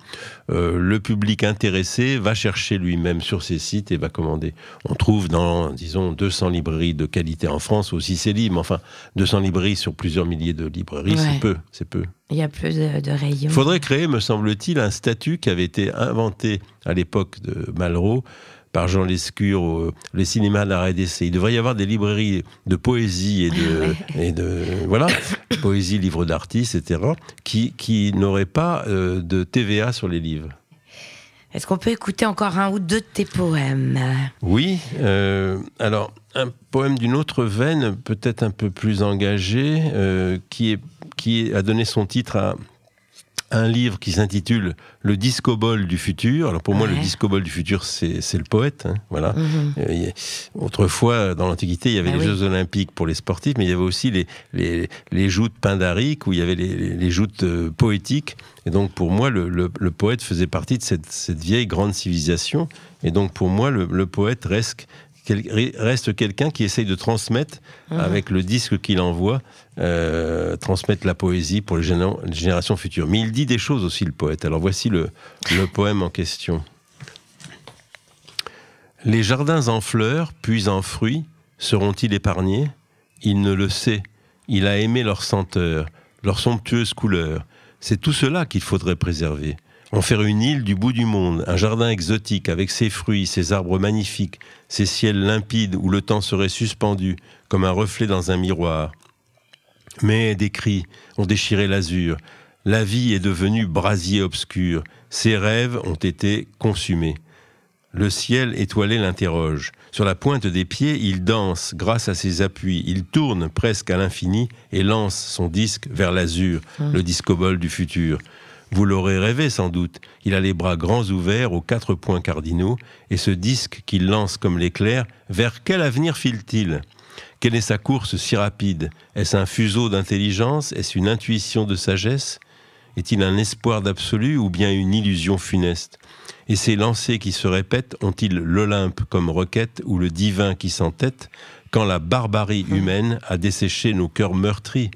euh, le public intéressé va chercher lui-même sur ces sites et va commander. On trouve dans, disons, 200 librairies de qualité en France aussi ces livres, enfin, 200 librairies sur plusieurs milliers de librairies, c'est peu, c'est peu. Il y a plus de, de rayons. Il faudrait créer, me semble-t-il, un statut qui avait été inventé à l'époque de Malraux par Jean Lescure, les euh, le cinéma de la Il devrait y avoir des librairies de poésie et de, ah voilà, poésie, livres d'artistes, etc., qui, qui n'auraient pas euh, de TVA sur les livres. Est-ce qu'on peut écouter encore un ou deux de tes poèmes Oui. Euh, alors, un poème d'une autre veine, peut-être un peu plus engagé, qui, est, qui a donné son titre à, un livre qui s'intitule Le disco du futur. Alors pour moi, le disco du futur, c'est le poète. Hein, voilà. Mhm. Euh, autrefois, dans l'Antiquité, il y avait bah les Jeux Olympiques pour les sportifs, mais il y avait aussi les, les, joutes pindariques, où il y avait les, les joutes euh, poétiques. Et donc pour moi, le, poète faisait partie de cette, vieille grande civilisation. Et donc pour moi, le, le poète reste, il reste quelqu'un qui essaye de transmettre, mhm. avec le disque qu'il envoie, euh, transmettre la poésie pour les, générations futures. Mais il dit des choses aussi, le poète. Alors voici le, le poème en question. Les jardins en fleurs, puis en fruits, seront-ils épargnés Il ne le sait. Il a aimé leur senteur, leur somptueuse couleur. C'est tout cela qu'il faudrait préserver en faire une île du bout du monde, un jardin exotique avec ses fruits, ses arbres magnifiques, ses ciels limpides où le temps serait suspendu comme un reflet dans un miroir. Mais des cris ont déchiré l'azur, la vie est devenue brasier obscur, ses rêves ont été consumés. Le ciel étoilé l'interroge. Sur la pointe des pieds, il danse grâce à ses appuis. Il tourne presque à l'infini et lance son disque vers l'azur, hum. le discobol du futur. Vous l'aurez rêvé sans doute, il a les bras grands ouverts aux quatre points cardinaux, et ce disque qu'il lance comme l'éclair, vers quel avenir file-t-il Quelle est sa course si rapide Est-ce un fuseau d'intelligence Est-ce une intuition de sagesse Est-il un espoir d'absolu ou bien une illusion funeste Et ces lancers qui se répètent ont-ils l'Olympe comme requête ou le divin qui s'entête quand la barbarie humaine a desséché nos cœurs meurtris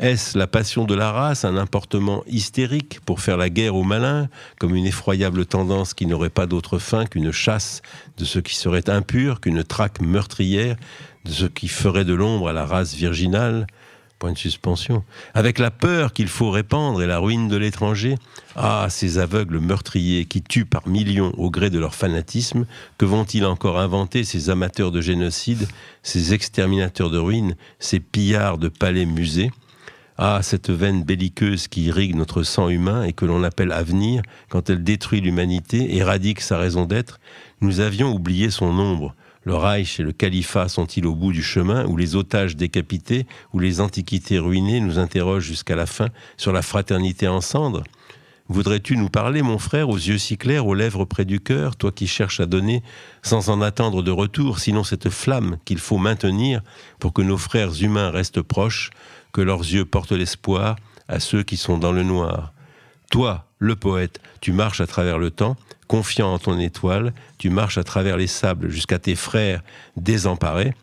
est-ce la passion de la race, un importement hystérique pour faire la guerre aux malins, comme une effroyable tendance qui n'aurait pas d'autre fin qu'une chasse de ce qui serait impur, qu'une traque meurtrière, de ce qui ferait de l'ombre à la race virginale Point de suspension. Avec la peur qu'il faut répandre et la ruine de l'étranger Ah, ces aveugles meurtriers qui tuent par millions au gré de leur fanatisme, que vont-ils encore inventer ces amateurs de génocide, ces exterminateurs de ruines, ces pillards de palais-musées ah, cette veine belliqueuse qui irrigue notre sang humain et que l'on appelle avenir, quand elle détruit l'humanité, éradique sa raison d'être, nous avions oublié son ombre. Le Reich et le califat sont-ils au bout du chemin, ou les otages décapités, ou les antiquités ruinées nous interrogent jusqu'à la fin sur la fraternité en cendres Voudrais-tu nous parler, mon frère, aux yeux si clairs, aux lèvres près du cœur, toi qui cherches à donner sans en attendre de retour, sinon cette flamme qu'il faut maintenir pour que nos frères humains restent proches, que leurs yeux portent l'espoir à ceux qui sont dans le noir. Toi, le poète, tu marches à travers le temps, confiant en ton étoile, tu marches à travers les sables jusqu'à tes frères désemparés,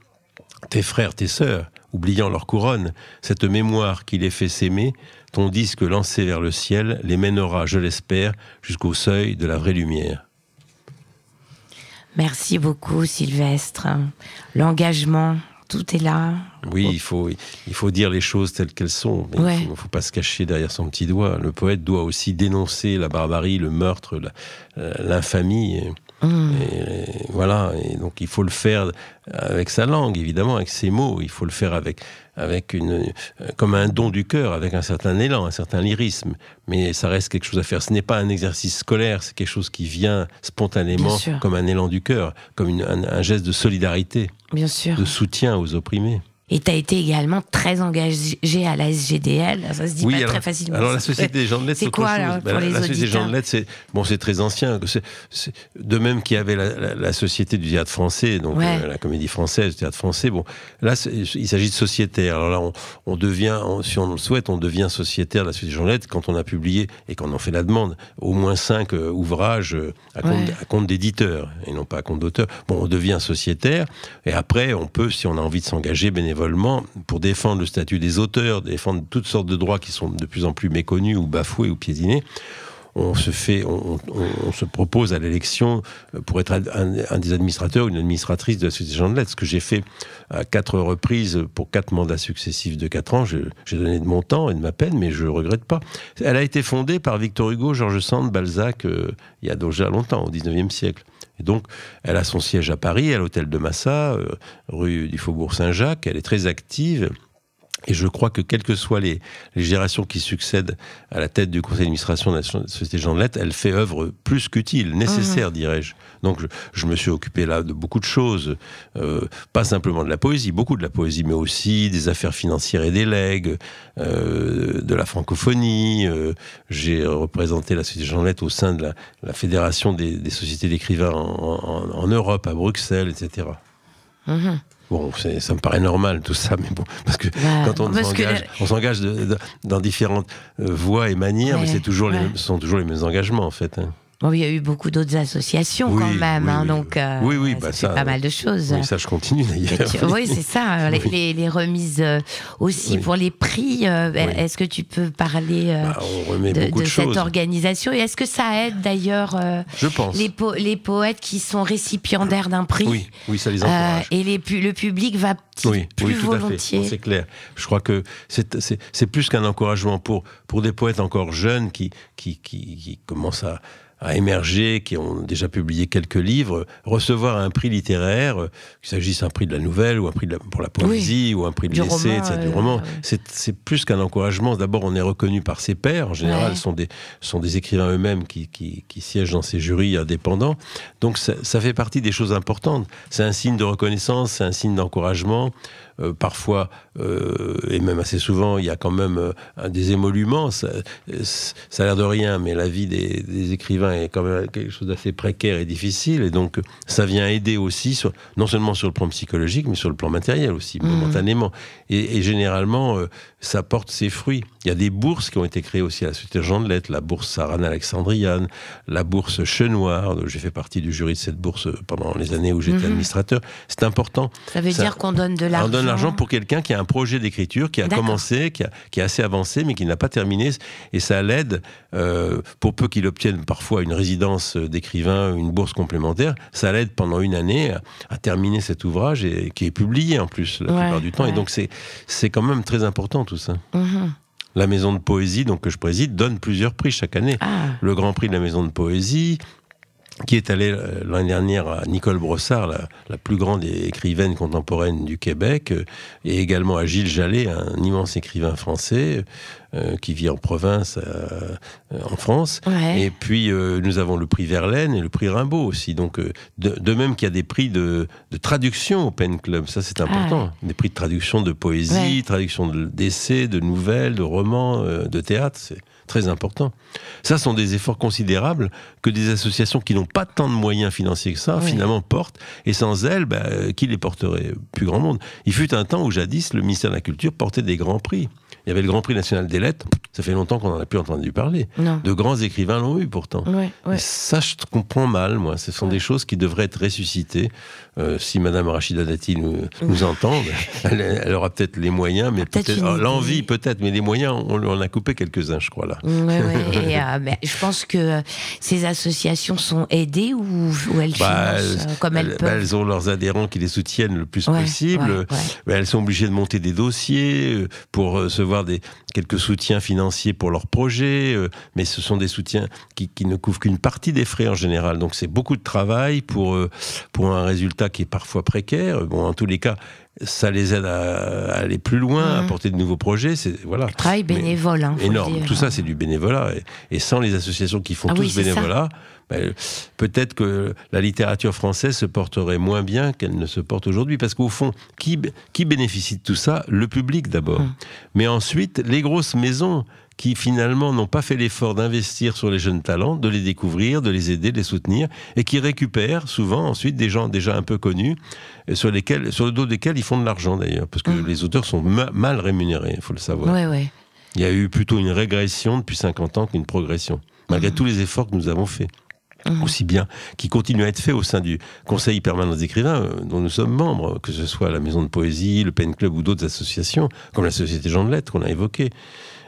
tes frères, tes sœurs, oubliant leur couronne, cette mémoire qui les fait s'aimer, ton disque lancé vers le ciel les mènera, je l'espère, jusqu'au seuil de la vraie lumière. Merci beaucoup Sylvestre. L'engagement, tout est là. Oui, il faut, il faut dire les choses telles qu'elles sont. Il ne faut, pas se cacher derrière son petit doigt. Le poète doit aussi dénoncer la barbarie, le meurtre, euh, l'infamie. Hmm. voilà, et donc il faut le faire avec sa langue, évidemment, avec ses mots. Il faut le faire avec, avec une, euh, comme un don du cœur, avec un certain élan, un certain lyrisme. Mais ça reste quelque chose à faire. Ce n'est pas un exercice scolaire, c'est quelque chose qui vient spontanément, comme un élan du cœur, comme un, geste de solidarité, sûr. de soutien aux opprimés. Et tu as été également très engagé à la SGDL. Ça se dit pas très facilement. Alors la Société des gens de lettres. c'est quoi ben, La Société des gens de lettres, c'est bon, c'est très ancien. de même qu'il y avait la, Société du théâtre français, donc euh, la comédie française, le théâtre français. Bon, là, il s'agit de sociétaire. Alors là, on, devient, si on le souhaite, on devient sociétaire de la Société des gens de lettres quand on a publié et qu'on en fait la demande. Au moins cinq euh, ouvrages euh, à compte, d'éditeurs compte d'éditeur et non pas à compte d'auteur. Bon, on devient sociétaire et après, on peut, si on a envie de s'engager bénévolement pour défendre le statut des auteurs, défendre toutes sortes de droits qui sont de plus en plus méconnus ou bafoués ou piétinés. On se, fait, on, se propose à l'élection euh, pour être un, des administrateurs ou une administratrice de la Société de Lettres, ce que j'ai fait à quatre reprises pour quatre mandats successifs de quatre ans. J'ai donné de mon temps et de ma peine, mais je ne regrette pas. Elle a été fondée par Victor Hugo, Georges Sand, Balzac, euh, il y a déjà longtemps, au 19e siècle. Et donc, elle a son siège à Paris, à l'hôtel de Massa, euh, rue du Faubourg Saint-Jacques. Elle est très active. Et je crois que quelles que soient les, les, générations qui succèdent à la tête du conseil d'administration de la Société Jean de Lettre, elle fait œuvre plus qu'utile, nécessaire, mhm. dirais-je. Donc je, me suis occupé là de beaucoup de choses, euh, pas simplement de la poésie, beaucoup de la poésie, mais aussi des affaires financières et des legs, euh, de la francophonie. Euh, j'ai représenté la Société Jean de Lettre au sein de la, Fédération des, sociétés d'écrivains en, Europe, à Bruxelles, etc. Bon, ça me paraît normal tout ça, mais bon, parce que quand on s'engage, on s'engage dans différentes euh, voies et manières, mais c'est toujours les, ce sont toujours les mêmes engagements en fait. Hein. Bon, il y a eu beaucoup d'autres associations quand même, oui, hein, oui. donc euh, bah, pas mal de choses. ça, je continue d'ailleurs. Oui, c'est ça, les, remises euh, aussi pour les prix. Euh, ben, est-ce que tu peux parler euh, bah, de, cette organisation Et est-ce que ça aide d'ailleurs Les, les, poètes qui sont récipiendaires d'un prix Oui, oui, ça les encourage. et les le public va oui, plus tout volontiers. C'est clair. Je crois que c'est plus qu'un encouragement pour, pour des poètes encore jeunes qui, qui, qui, qui commencent à à émerger, qui ont déjà publié quelques livres, recevoir un prix littéraire, euh, qu'il s'agisse un prix de la nouvelle ou un prix pour la poésie ou un prix de l'essai, etc., du euh, roman, c'est plus qu'un encouragement. D'abord, on est reconnu par ses pairs. En général, sont des sont des écrivains eux-mêmes qui, siègent dans ces jurys indépendants. Donc, ça fait partie des choses importantes. C'est un signe de reconnaissance, c'est un signe d'encouragement. Euh, parfois, euh, et même assez souvent, il y a quand même euh, des émoluments. Ça, a l'air de rien, mais la vie des, des écrivains est quand même quelque chose d'assez précaire et difficile. Et donc, ça vient aider aussi, non seulement sur le plan psychologique, mais sur le plan matériel aussi, mmh. momentanément. Et, et généralement, ça porte ses fruits. Il y a des bourses qui ont été créées aussi à la Société Jean de Lettres, la bourse Saran Alexandriane, la bourse Chenoir. J'ai fait partie du jury de cette bourse pendant les années où j'étais mhm. administrateur. C'est important. Ça veut dire qu'on donne de l'argent. On donne l'argent pour quelqu'un qui a un projet d'écriture, qui a commencé, qui, a, est assez avancé, mais qui n'a pas terminé. Et ça l'aide, euh, pour peu qu'il obtienne parfois une résidence d'écrivain, une bourse complémentaire, ça l'aide pendant une année à, terminer cet ouvrage et, qui est publié en plus la plupart du temps. Et donc c'est quand même très important tout ça. Mhm. La maison de poésie, donc que je préside, donne plusieurs prix chaque année. Ah. Le Grand Prix de la maison de poésie, qui est allé euh, l'année dernière à Nicole Brossard, la, plus grande écrivaine contemporaine du Québec, euh, et également à Gilles Jallet, un immense écrivain français euh, qui vit en province, en France. Et puis nous avons le prix Verlaine et le prix Rimbaud aussi. Donc de, même qu'il y a des prix de, traduction au Pen Club, ça c'est important. Des prix de traduction de poésie, traduction d'essais, de, nouvelles, de romans, de théâtre. C'est très important. Ça sont des efforts considérables que des associations qui n'ont pas tant de moyens financiers que ça, finalement, portent. Et sans elles, ben, euh, qui les porterait Plus grand monde. Il fut un temps où, jadis, le ministère de la Culture portait des grands prix. Il y avait le Grand Prix national des lettres, ça fait longtemps qu'on n'en a plus entendu parler. De grands écrivains l'ont eu pourtant. ça, je comprends mal, moi. Ce sont des choses qui devraient être ressuscitées. Euh, si Madame Rachida Dati nous, entend, elle, aura peut-être les moyens, mais ah, peut-être oh, l'envie peut-être, mais les moyens, on, en a coupé quelques-uns, je crois là. Euh, ben, je pense que euh, ces associations sont aidées ou, elles bah, comme elles, bah, peuvent. elles ont leurs adhérents qui les soutiennent le plus possible. Bah, elles sont obligées de monter des dossiers pour recevoir des quelques soutiens financiers pour leurs projets, mais ce sont des soutiens qui, ne couvrent qu'une partie des frais en général. Donc c'est beaucoup de travail pour pour un résultat qui est parfois précaire. Bon, en tous les cas, ça les aide à, aller plus loin, à mm. porter de nouveaux projets. C'est voilà. travail bénévole, hein, énorme. Tout ça, c'est du bénévolat. Et, sans les associations qui font ah tout bénévolat, ben, peut-être que la littérature française se porterait moins bien qu'elle ne se porte aujourd'hui. Parce qu'au fond, qui, qui bénéficie de tout ça Le public d'abord. Mm. Mais ensuite, les grosses maisons qui finalement n'ont pas fait l'effort d'investir sur les jeunes talents, de les découvrir, de les aider, de les soutenir, et qui récupèrent souvent ensuite des gens déjà un peu connus, sur, lesquels, sur le dos desquels ils font de l'argent d'ailleurs, parce que mm. les auteurs sont mal rémunérés, il faut le savoir. Il y a eu plutôt une régression depuis 50 ans qu'une progression, malgré mm. tous les efforts que nous avons faits. Mhm. aussi bien, qui continue à être fait au sein du Conseil permanent des écrivains euh, dont nous sommes membres, que ce soit la Maison de Poésie, le Pen Club ou d'autres associations, comme la Société Jean de Lettres qu'on a évoquée.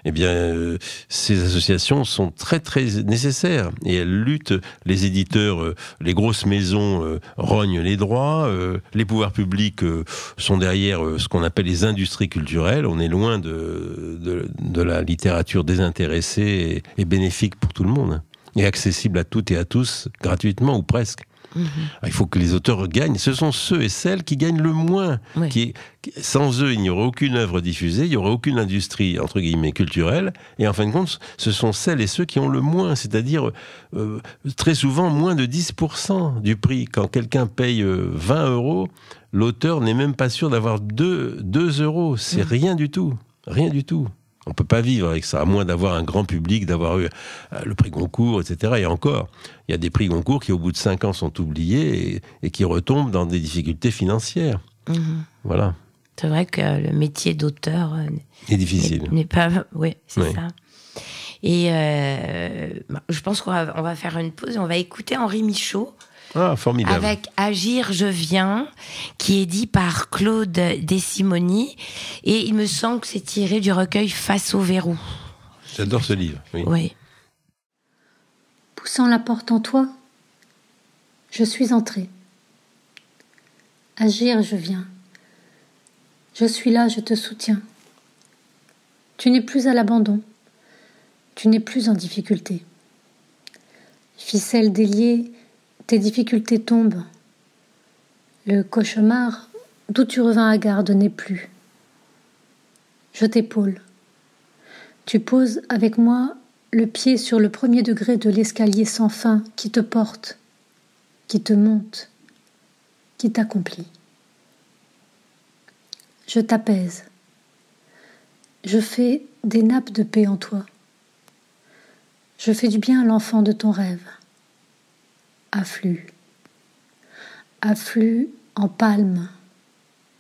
Eh bien, euh, ces associations sont très très nécessaires et elles luttent. Les éditeurs, euh, les grosses maisons rognent les droits, les pouvoirs publics sont derrière ce qu'on appelle les industries culturelles. On est loin de, de, la littérature désintéressée et bénéfique pour tout le monde et accessible à toutes et à tous, gratuitement ou presque. Mhm. Il faut que les auteurs gagnent. Ce sont ceux et celles qui gagnent le moins. Qui, sans eux, il n'y aurait aucune œuvre diffusée, il n'y aurait aucune industrie, entre guillemets, culturelle. Et en fin de compte, ce sont celles et ceux qui ont le moins, c'est-à-dire euh, très souvent moins de 10% du prix. Quand quelqu'un paye 20 euh, euros, l'auteur n'est même pas sûr d'avoir 2, euros. C'est mm. rien du tout. Rien du tout on peut pas vivre avec ça, à moins d'avoir un grand public, d'avoir eu euh, le prix Goncourt, etc. Et encore, il y a des prix Goncourt qui, au bout de cinq ans, sont oubliés et, qui retombent dans des difficultés financières. Mhm. Voilà. C'est vrai que le métier d'auteur euh, est difficile. N'est pas, oui, c'est ça. Et euh, bah, je pense qu'on va, faire une pause. et On va écouter Henri Michaud. Ah, formidable. Avec Agir, je viens, qui est dit par Claude Desimoni, et il me semble que c'est tiré du recueil Face au verrou. J'adore ce livre. Oui. oui. Poussant la porte en toi, je suis entrée. Agir, je viens. Je suis là, je te soutiens. Tu n'es plus à l'abandon. Tu n'es plus en difficulté. Ficelle déliée, tes difficultés tombent. Le cauchemar d'où tu revins à garde n'est plus. Je t'épaule. Tu poses avec moi le pied sur le premier degré de l'escalier sans fin qui te porte, qui te monte, qui t'accomplit. Je t'apaise. Je fais des nappes de paix en toi. Je fais du bien à l'enfant de ton rêve afflue. Afflue en palme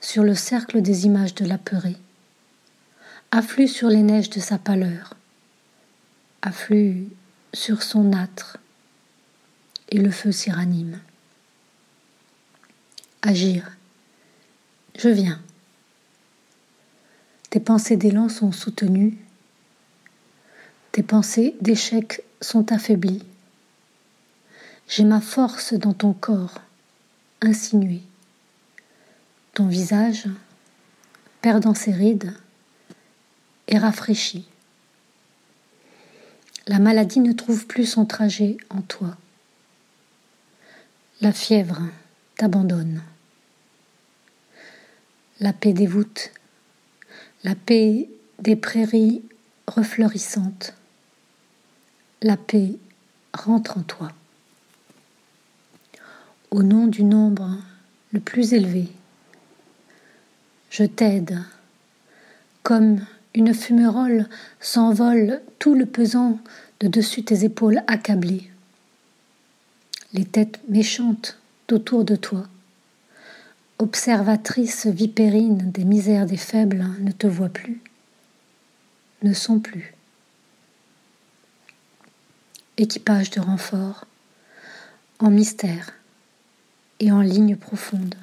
sur le cercle des images de la l'apeuré. Afflue sur les neiges de sa pâleur. Afflue sur son âtre. Et le feu s'y ranime. Agir. Je viens. Tes pensées d'élan sont soutenues. Tes pensées d'échec sont affaiblies. J'ai ma force dans ton corps, insinué. Ton visage, perdant ses rides, est rafraîchi. La maladie ne trouve plus son trajet en toi. La fièvre t'abandonne. La paix des voûtes, la paix des prairies refleurissantes, la paix rentre en toi au nom du nombre le plus élevé. Je t'aide. Comme une fumerole s'envole tout le pesant de dessus tes épaules accablées. Les têtes méchantes autour de toi, Observatrice vipérine des misères des faibles, ne te voient plus, ne sont plus. Équipage de renfort, en mystère, et en ligne profonde.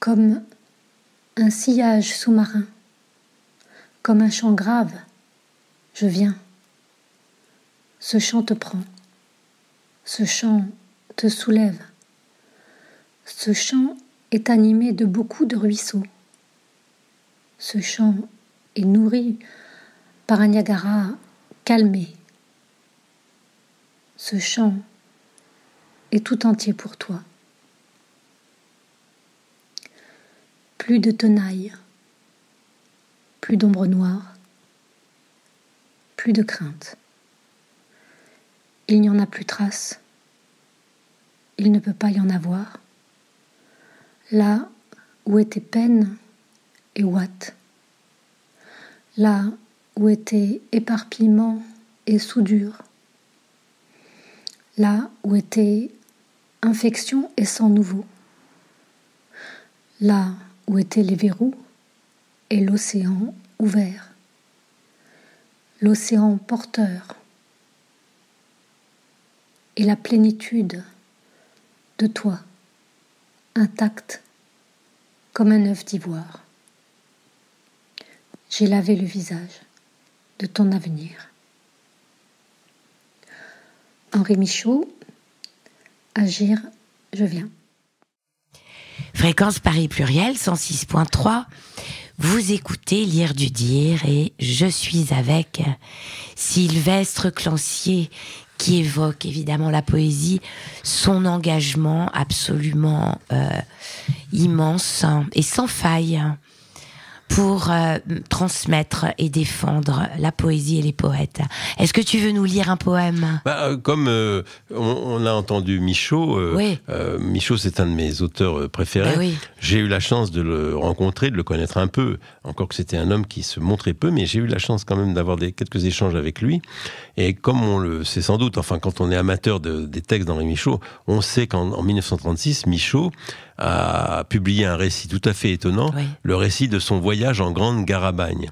Comme un sillage sous-marin, comme un chant grave, je viens. Ce chant te prend, ce chant te soulève. Ce chant est animé de beaucoup de ruisseaux. Ce chant est nourri par un Niagara calmé. Ce chant et tout entier pour toi. Plus de tenailles, plus d'ombre noire, plus de crainte. Il n'y en a plus trace, il ne peut pas y en avoir. Là où étaient peine et watt. là où était éparpillement et soudure, là où était Infection et sans nouveau. Là où étaient les verrous et l'océan ouvert. L'océan porteur et la plénitude de toi, intacte comme un œuf d'ivoire. J'ai lavé le visage de ton avenir. Henri Michaud, agir, je viens. Fréquence Paris Pluriel 106.3. Vous écoutez Lire du Dire et je suis avec Sylvestre Clancier qui évoque évidemment la poésie, son engagement absolument euh, immense et sans faille pour euh, transmettre et défendre la poésie et les poètes. Est-ce que tu veux nous lire un poème bah, euh, Comme euh, on, a entendu Michaud, Michaud c'est un de mes auteurs préférés. Bah j'ai eu la chance de le rencontrer, de le connaître un peu, encore que c'était un homme qui se montrait peu, mais j'ai eu la chance quand même d'avoir quelques échanges avec lui. Et comme on le sait sans doute, enfin quand on est amateur des textes d'Henri Michaud, on sait qu'en 1936, Michaud a publié un récit tout à fait étonnant, le récit de son voyage en Grande Garabagne.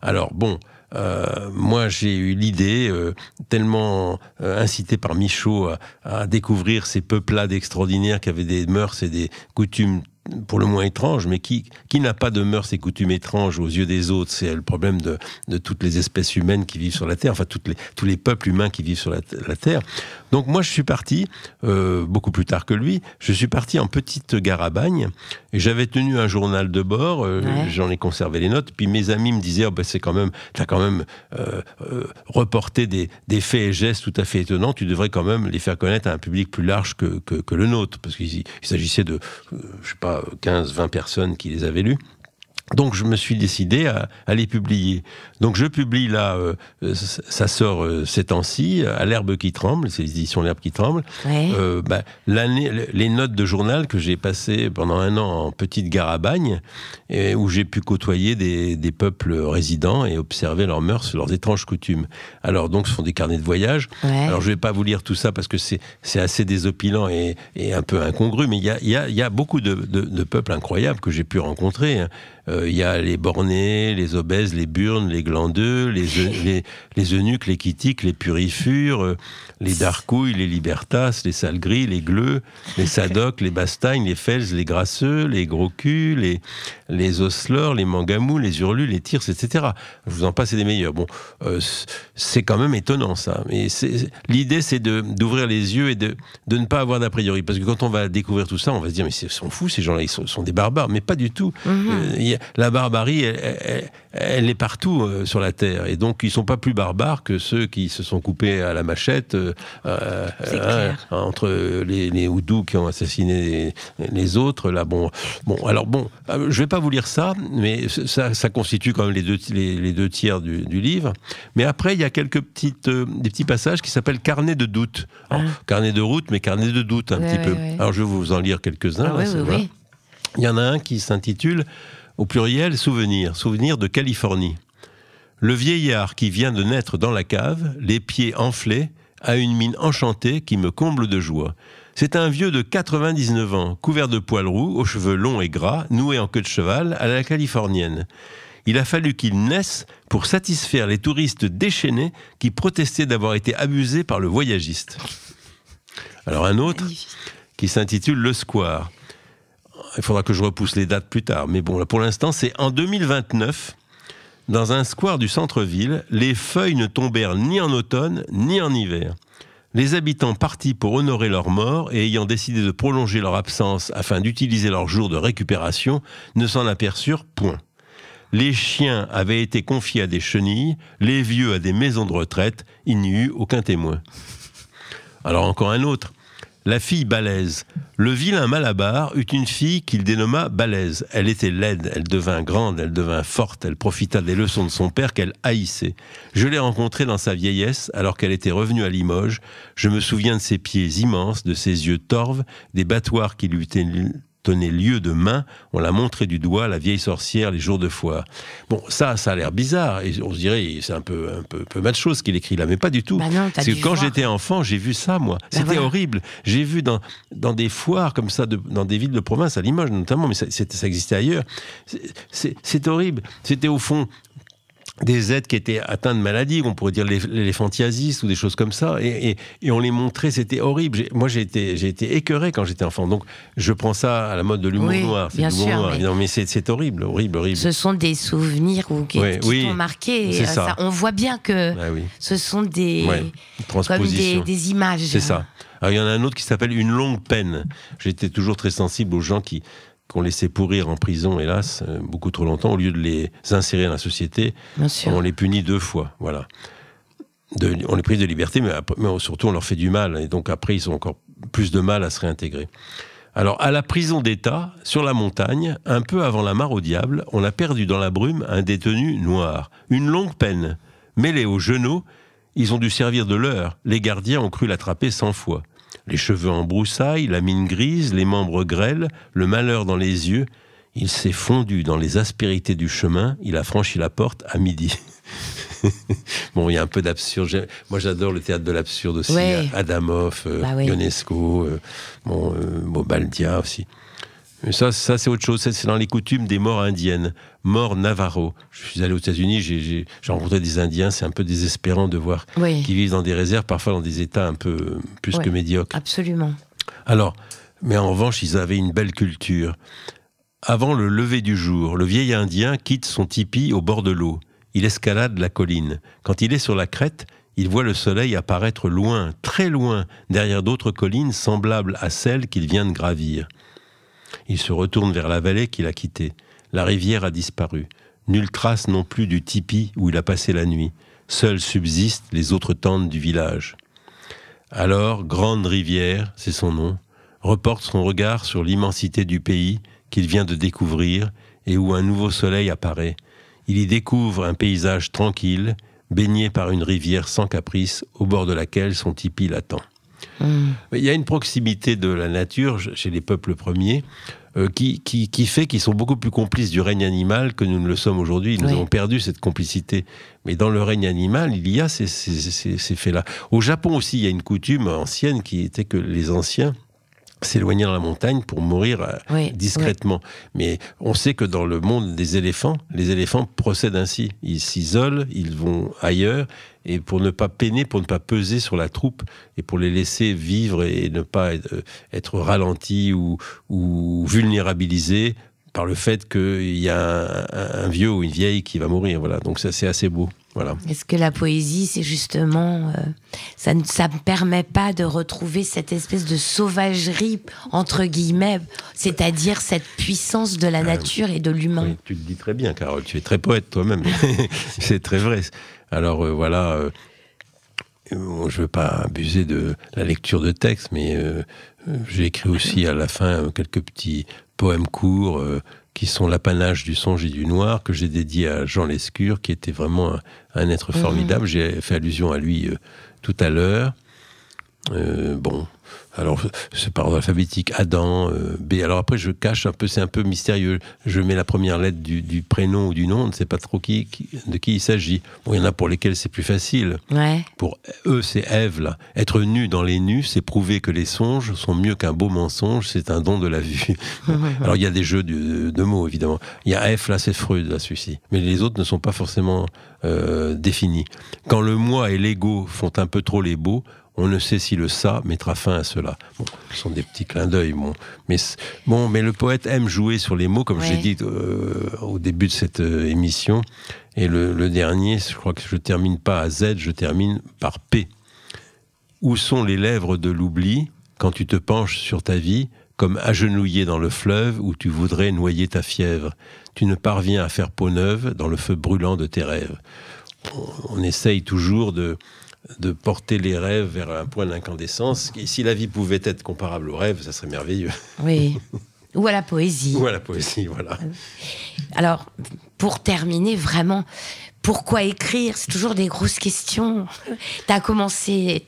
Alors bon, euh, moi j'ai eu l'idée, euh, tellement euh, incité par Michaud à, à découvrir ces peuplades extraordinaires qui avaient des mœurs et des coutumes pour le moins étrange, mais qui, qui n'a pas de mœurs et coutumes étranges aux yeux des autres. C'est le problème de, de, toutes les espèces humaines qui vivent sur la Terre, enfin toutes les, tous les peuples humains qui vivent sur la, Terre. Donc moi, je suis parti, euh, beaucoup plus tard que lui, je suis parti en petite garabagne, et j'avais tenu un journal de bord, euh, j'en ai conservé les notes, puis mes amis me disaient, oh ben c'est quand même, t'as quand même euh, reporté des, des, faits et gestes tout à fait étonnants, tu devrais quand même les faire connaître à un public plus large que, que, que le nôtre, parce qu'il s'agissait de, je sais pas, 15-20 personnes qui les avaient lus. Donc je me suis décidé à, les publier. Donc je publie là, euh, ça sort euh, ces temps-ci, à l'herbe qui tremble, c'est l'édition l'herbe qui tremble. Euh, bah, l'année, les notes de journal que j'ai passées pendant un an en petite garabagne, et où j'ai pu côtoyer des, peuples résidents et observer leurs mœurs, leurs étranges coutumes. Alors donc ce sont des carnets de voyage. Alors je vais pas vous lire tout ça parce que c'est, assez désopilant et, un peu incongru, mais il y a, beaucoup de, peuples incroyables que j'ai pu rencontrer. Hein il euh, y a les bornés, les obèses, les burnes, les glandeux, les, les, les eunuques, les quitiques, les purifures, euh, les Darkouilles, les Libertas, les Salgris, les Gleux, les Sadoc, les Bastagnes, les Fels, les Grasseux, les Gros les, les les Mangamous, les Hurlus, les Tirs, etc. Je vous en passe des meilleurs. Bon, euh, c'est quand même étonnant ça. Mais l'idée, c'est d'ouvrir les yeux et de, de ne pas avoir d'a priori. Parce que quand on va découvrir tout ça, on va se dire, mais ils sont fous, ces gens-là, ils sont, des barbares. Mais pas du tout. Mm-hmm. Euh, la barbarie, elle est partout euh, sur la Terre. Et donc, ils sont pas plus barbares que ceux qui se sont coupés à la machette euh, euh, hein, entre les, les Houdous qui ont assassiné les, autres. Là, bon, bon, alors bon, je vais pas vous lire ça, mais ça, constitue quand même les deux, les, deux tiers du, livre. Mais après, il y a quelques petites, des petits passages qui s'appellent carnet de doute. Ah. Carnet de route, mais carnet de doute un petit peu. Alors, je vais vous en lire quelques-uns. Ah il y en a un qui s'intitule au pluriel souvenir, souvenir de Californie. Le vieillard qui vient de naître dans la cave, les pieds enflés, a une mine enchantée qui me comble de joie. C'est un vieux de 99 ans, couvert de poils roux, aux cheveux longs et gras, noués en queue de cheval, à la californienne. Il a fallu qu'il naisse pour satisfaire les touristes déchaînés qui protestaient d'avoir été abusés par le voyagiste. Alors un autre qui s'intitule Le Square il faudra que je repousse les dates plus tard. Mais bon, pour l'instant, c'est en 2029, dans un square du centre-ville, les feuilles ne tombèrent ni en automne ni en hiver. Les habitants partis pour honorer leur mort et ayant décidé de prolonger leur absence afin d'utiliser leurs jours de récupération ne s'en aperçurent point. Les chiens avaient été confiés à des chenilles, les vieux à des maisons de retraite, il n'y eut aucun témoin. Alors encore un autre la fille Balaise. Le vilain Malabar eut une fille qu'il dénomma Balaise. Elle était laide, elle devint grande, elle devint forte, elle profita des leçons de son père qu'elle haïssait. Je l'ai rencontrée dans sa vieillesse, alors qu'elle était revenue à Limoges. Je me souviens de ses pieds immenses, de ses yeux torves, des battoirs qui lui tenaient tenait lieu de main, on l'a montré du doigt, la vieille sorcière, les jours de foire. Bon, ça, ça a l'air bizarre, et on se dirait, c'est un peu, un peu, peu de choses qu'il écrit là, mais pas du tout. Bah Parce que quand j'étais enfant, j'ai vu ça, moi. Bah c'était horrible. J'ai vu dans, dans des foires comme ça, dans des villes de province, à Limoges notamment, mais ça, ça existait ailleurs. C'est horrible. C'était au fond des êtres qui étaient atteints de maladies, on pourrait dire l'éléphantiasis ou des choses comme ça, et, on les montrait, c'était horrible. Moi, j'ai été, j'ai écœuré quand j'étais enfant, donc je prends ça à la mode de l'humour oui, noir. Bien sûr, Mais... c'est, horrible, horrible, horrible. Ce sont des souvenirs ou, qui, oui, marqués. oui, euh, Ça. on voit bien que bah ce sont des, des, images. C'est ça. il y en a un autre qui s'appelle Une longue peine. J'étais toujours très sensible aux gens qui qu'on laissait pourrir en prison, hélas, euh, beaucoup trop longtemps, au lieu de les insérer dans la société, on les punit deux fois. Voilà. on les prive de liberté, mais, surtout on leur fait du mal, et donc après ils ont encore plus de mal à se réintégrer. Alors, à la prison d'État, sur la montagne, un peu avant la mare au diable, on a perdu dans la brume un détenu noir. Une longue peine. Mêlé aux genoux, ils ont dû servir de l'heure. Les gardiens ont cru l'attraper cent fois. Les cheveux en broussailles, la mine grise, les membres grêles, le malheur dans les yeux, il s'est fondu dans les aspérités du chemin, il a franchi la porte à midi. bon, il y a un peu d'absurde. Moi, j'adore le théâtre de l'absurde aussi. Adamoff, euh, Adamov, euh, bah Ionesco, euh, bon, aussi. Mais ça, c'est autre chose. C'est dans les coutumes des morts indiennes, morts navarro. Je suis allé aux États-Unis, j'ai rencontré des Indiens. C'est un peu désespérant de voir qui vivent dans des réserves, parfois dans des états un peu plus que médiocres. Absolument. Alors, mais en revanche, ils avaient une belle culture. Avant le lever du jour, le vieil Indien quitte son tipi au bord de l'eau. Il escalade la colline. Quand il est sur la crête, il voit le soleil apparaître loin, très loin, derrière d'autres collines semblables à celles qu'il vient de gravir. Il se retourne vers la vallée qu'il a quittée. La rivière a disparu. Nulle trace non plus du tipi où il a passé la nuit. Seules subsistent les autres tentes du village. Alors, Grande Rivière, c'est son nom, reporte son regard sur l'immensité du pays qu'il vient de découvrir et où un nouveau soleil apparaît. Il y découvre un paysage tranquille, baigné par une rivière sans caprice, au bord de laquelle son tipi l'attend. Mm. Il y a une proximité de la nature chez les peuples premiers. Euh, qui, qui, fait qu'ils sont beaucoup plus complices du règne animal que nous ne le sommes aujourd'hui. Nous ont avons perdu cette complicité. Mais dans le règne animal, il y a ces, ces, ces faits-là. Au Japon aussi, il y a une coutume ancienne qui était que les anciens s'éloigner dans la montagne pour mourir euh, discrètement. Mais on sait que dans le monde des éléphants, les éléphants procèdent ainsi. Ils s'isolent, ils vont ailleurs, et pour ne pas peiner, pour ne pas peser sur la troupe, et pour les laisser vivre et ne pas être euh, ralentis ou, ou vulnérabilisés par le fait qu'il y a un, un, vieux ou une vieille qui va mourir. Voilà, donc ça c'est assez beau. Est-ce que la poésie, c'est justement, euh, ça ne ça me permet pas de retrouver cette espèce de sauvagerie entre guillemets, c'est-à-dire cette puissance de la ah nature et de l'humain. tu le dis très bien, Carole. Tu es très poète toi-même. c'est très vrai. Alors euh, voilà. Euh, je ne veux pas abuser de la lecture de texte, mais j'ai écrit aussi à la fin quelques petits poèmes courts qui sont l'apanage du songe et du noir, que j'ai dédié à Jean Lescure, qui était vraiment un, être mhm. formidable. J'ai fait allusion à lui euh, tout à l'heure. Euh, bon, alors, c'est par ordre alphabétique, Adam, euh, B. Alors après, je cache un peu, c'est un peu mystérieux. Je mets la première lettre du, prénom ou du nom, on ne sait pas trop de qui il s'agit. Bon, il y en a pour lesquels c'est plus facile. Pour eux, c'est Ève, là. Être nu dans les nus, c'est prouver que les songes sont mieux qu'un beau mensonge, c'est un don de la vue. Alors, il y a des jeux de, mots, évidemment. Il y a F, là, c'est Freud, là, celui-ci. Mais les autres ne sont pas forcément euh, définis. Quand le moi et l'ego font un peu trop les beaux, on ne sait si le ça mettra fin à cela. ce sont des petits clins d'œil. Bon. Mais, bon, mais le poète aime jouer sur les mots, comme j'ai dit euh, au début de cette euh, émission. Et le, dernier, je crois que je termine pas à Z, je termine par P. Où sont les lèvres de l'oubli quand tu te penches sur ta vie, comme agenouillé dans le fleuve où tu voudrais noyer ta fièvre Tu ne parviens à faire peau neuve dans le feu brûlant de tes rêves. on essaye toujours de, de porter les rêves vers un point d'incandescence. si la vie pouvait être comparable aux rêves, ça serait merveilleux. Oui. Ou à la poésie. Ou à la poésie, voilà. Ah Alors, pour terminer, vraiment, pourquoi écrire C'est toujours des grosses questions. tu as commencé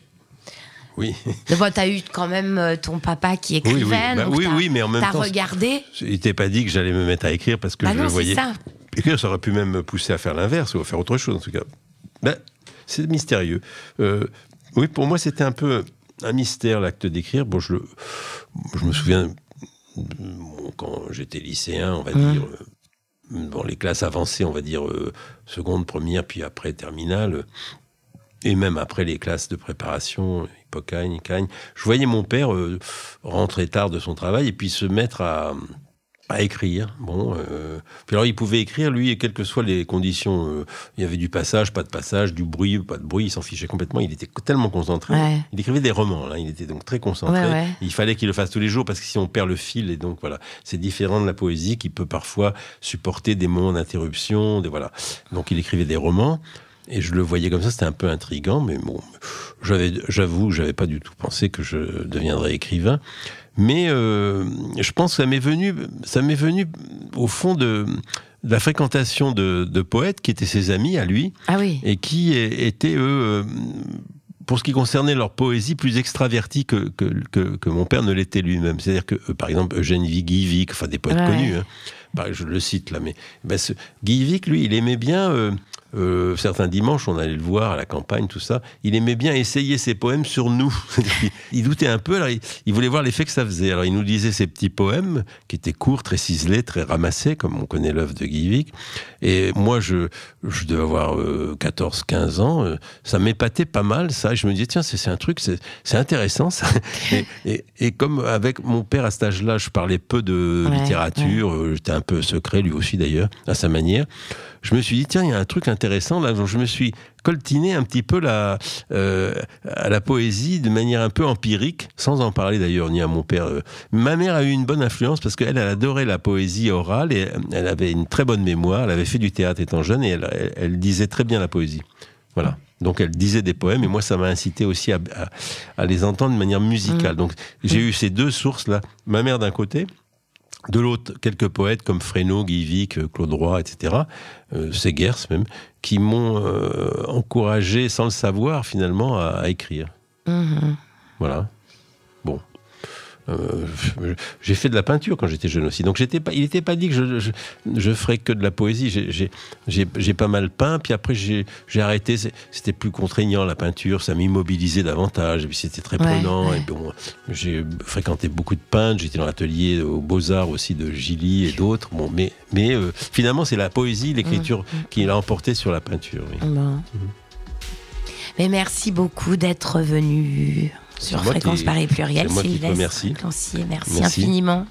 oui. Bon, tu as eu quand même euh, ton papa qui écrivait. Bah oui, oui. mais en même regardé. Il t'est pas dit que j'allais me mettre à écrire parce que bah je le voyais. Ça. Écrire, ça aurait pu même me pousser à faire l'inverse ou à faire autre chose, en tout cas. Ben, c'est mystérieux. Euh, oui, pour moi, c'était un peu un mystère l'acte d'écrire. Bon, je, je me souviens quand j'étais lycéen, on va mmh. dire dans euh, les classes avancées, on va dire euh, seconde, première, puis après terminale, et même après les classes de préparation, hippocagne, cagne, je voyais mon père rentrer tard de son travail et puis se mettre à à écrire. Bon, euh, alors il pouvait écrire lui, et quelles que soient les conditions. Euh, il y avait du passage, pas de passage, du bruit, pas de bruit. Il s'en fichait complètement. Il était tellement concentré. Il écrivait des romans. Là, hein, il était donc très concentré. Il fallait qu'il le fasse tous les jours parce que si on perd le fil, et donc voilà, c'est différent de la poésie qui peut parfois supporter des moments d'interruption. voilà. Donc il écrivait des romans. Et je le voyais comme ça, c'était un peu intrigant, mais bon, j'avais, j'avoue, j'avais pas du tout pensé que je deviendrais écrivain. Mais euh, je pense que ça m'est venu, ça m'est venu au fond de, la fréquentation de, poètes qui étaient ses amis à lui ah et qui étaient eux. Euh, pour ce qui concernait leur poésie, plus extravertis que, que, que, mon père ne l'était lui-même. C'est-à-dire que, euh, par exemple, Eugène Guivic, enfin des poètes connus, hein. bah, je le cite là, mais bah, Guy lui, il aimait bien euh, certains dimanches, on allait le voir à la campagne, tout ça. Il aimait bien essayer ses poèmes sur nous. il doutait un peu, alors il, voulait voir l'effet que ça faisait. Alors il nous disait ses petits poèmes, qui étaient courts, très ciselés, très ramassés, comme on connaît l'œuvre de Guivic. Et moi, je, je devais avoir 14, euh, 15 ans. Euh, ça m'épatait pas mal, ça. je me disais, tiens, c'est un truc, c'est intéressant, et, comme avec mon père à cet âge-là, je parlais peu de littérature, j'étais un peu secret, lui aussi d'ailleurs, à sa manière je me suis dit, tiens, il y a un truc intéressant là. Donc, je me suis coltiné un petit peu la, euh, à la poésie de manière un peu empirique, sans en parler d'ailleurs ni à mon père. Euh. Ma mère a eu une bonne influence parce qu'elle, elle adorait la poésie orale et elle avait une très bonne mémoire. Elle avait fait du théâtre étant jeune et elle, disait très bien la poésie. Voilà. Donc elle disait des poèmes et moi ça m'a incité aussi à, les entendre de manière musicale. Mmh. Donc j'ai mmh. eu ces deux sources là, ma mère d'un côté de l'autre, quelques poètes comme Fresno, Guivic, Claude Roy, etc., euh, Segers même, qui m'ont euh, encouragé, sans le savoir finalement, à, écrire. Mhm. Voilà. Bon, euh, j'ai fait de la peinture quand j'étais jeune aussi. Donc pas, il n'était pas dit que je, je, ferais que de la poésie. J'ai pas mal peint, puis après j'ai arrêté. C'était plus contraignant la peinture, ça m'immobilisait davantage, et puis c'était très prenant. Et bon, j'ai fréquenté beaucoup de peintres, j'étais dans l'atelier aux Beaux-Arts aussi de Gilly et d'autres. mais, mais euh, finalement, c'est la poésie, l'écriture qui l'a emporté sur la peinture. Mhm. Mais merci beaucoup d'être venu sur Fréquence Paris Pluriel. C'est Merci, merci infiniment.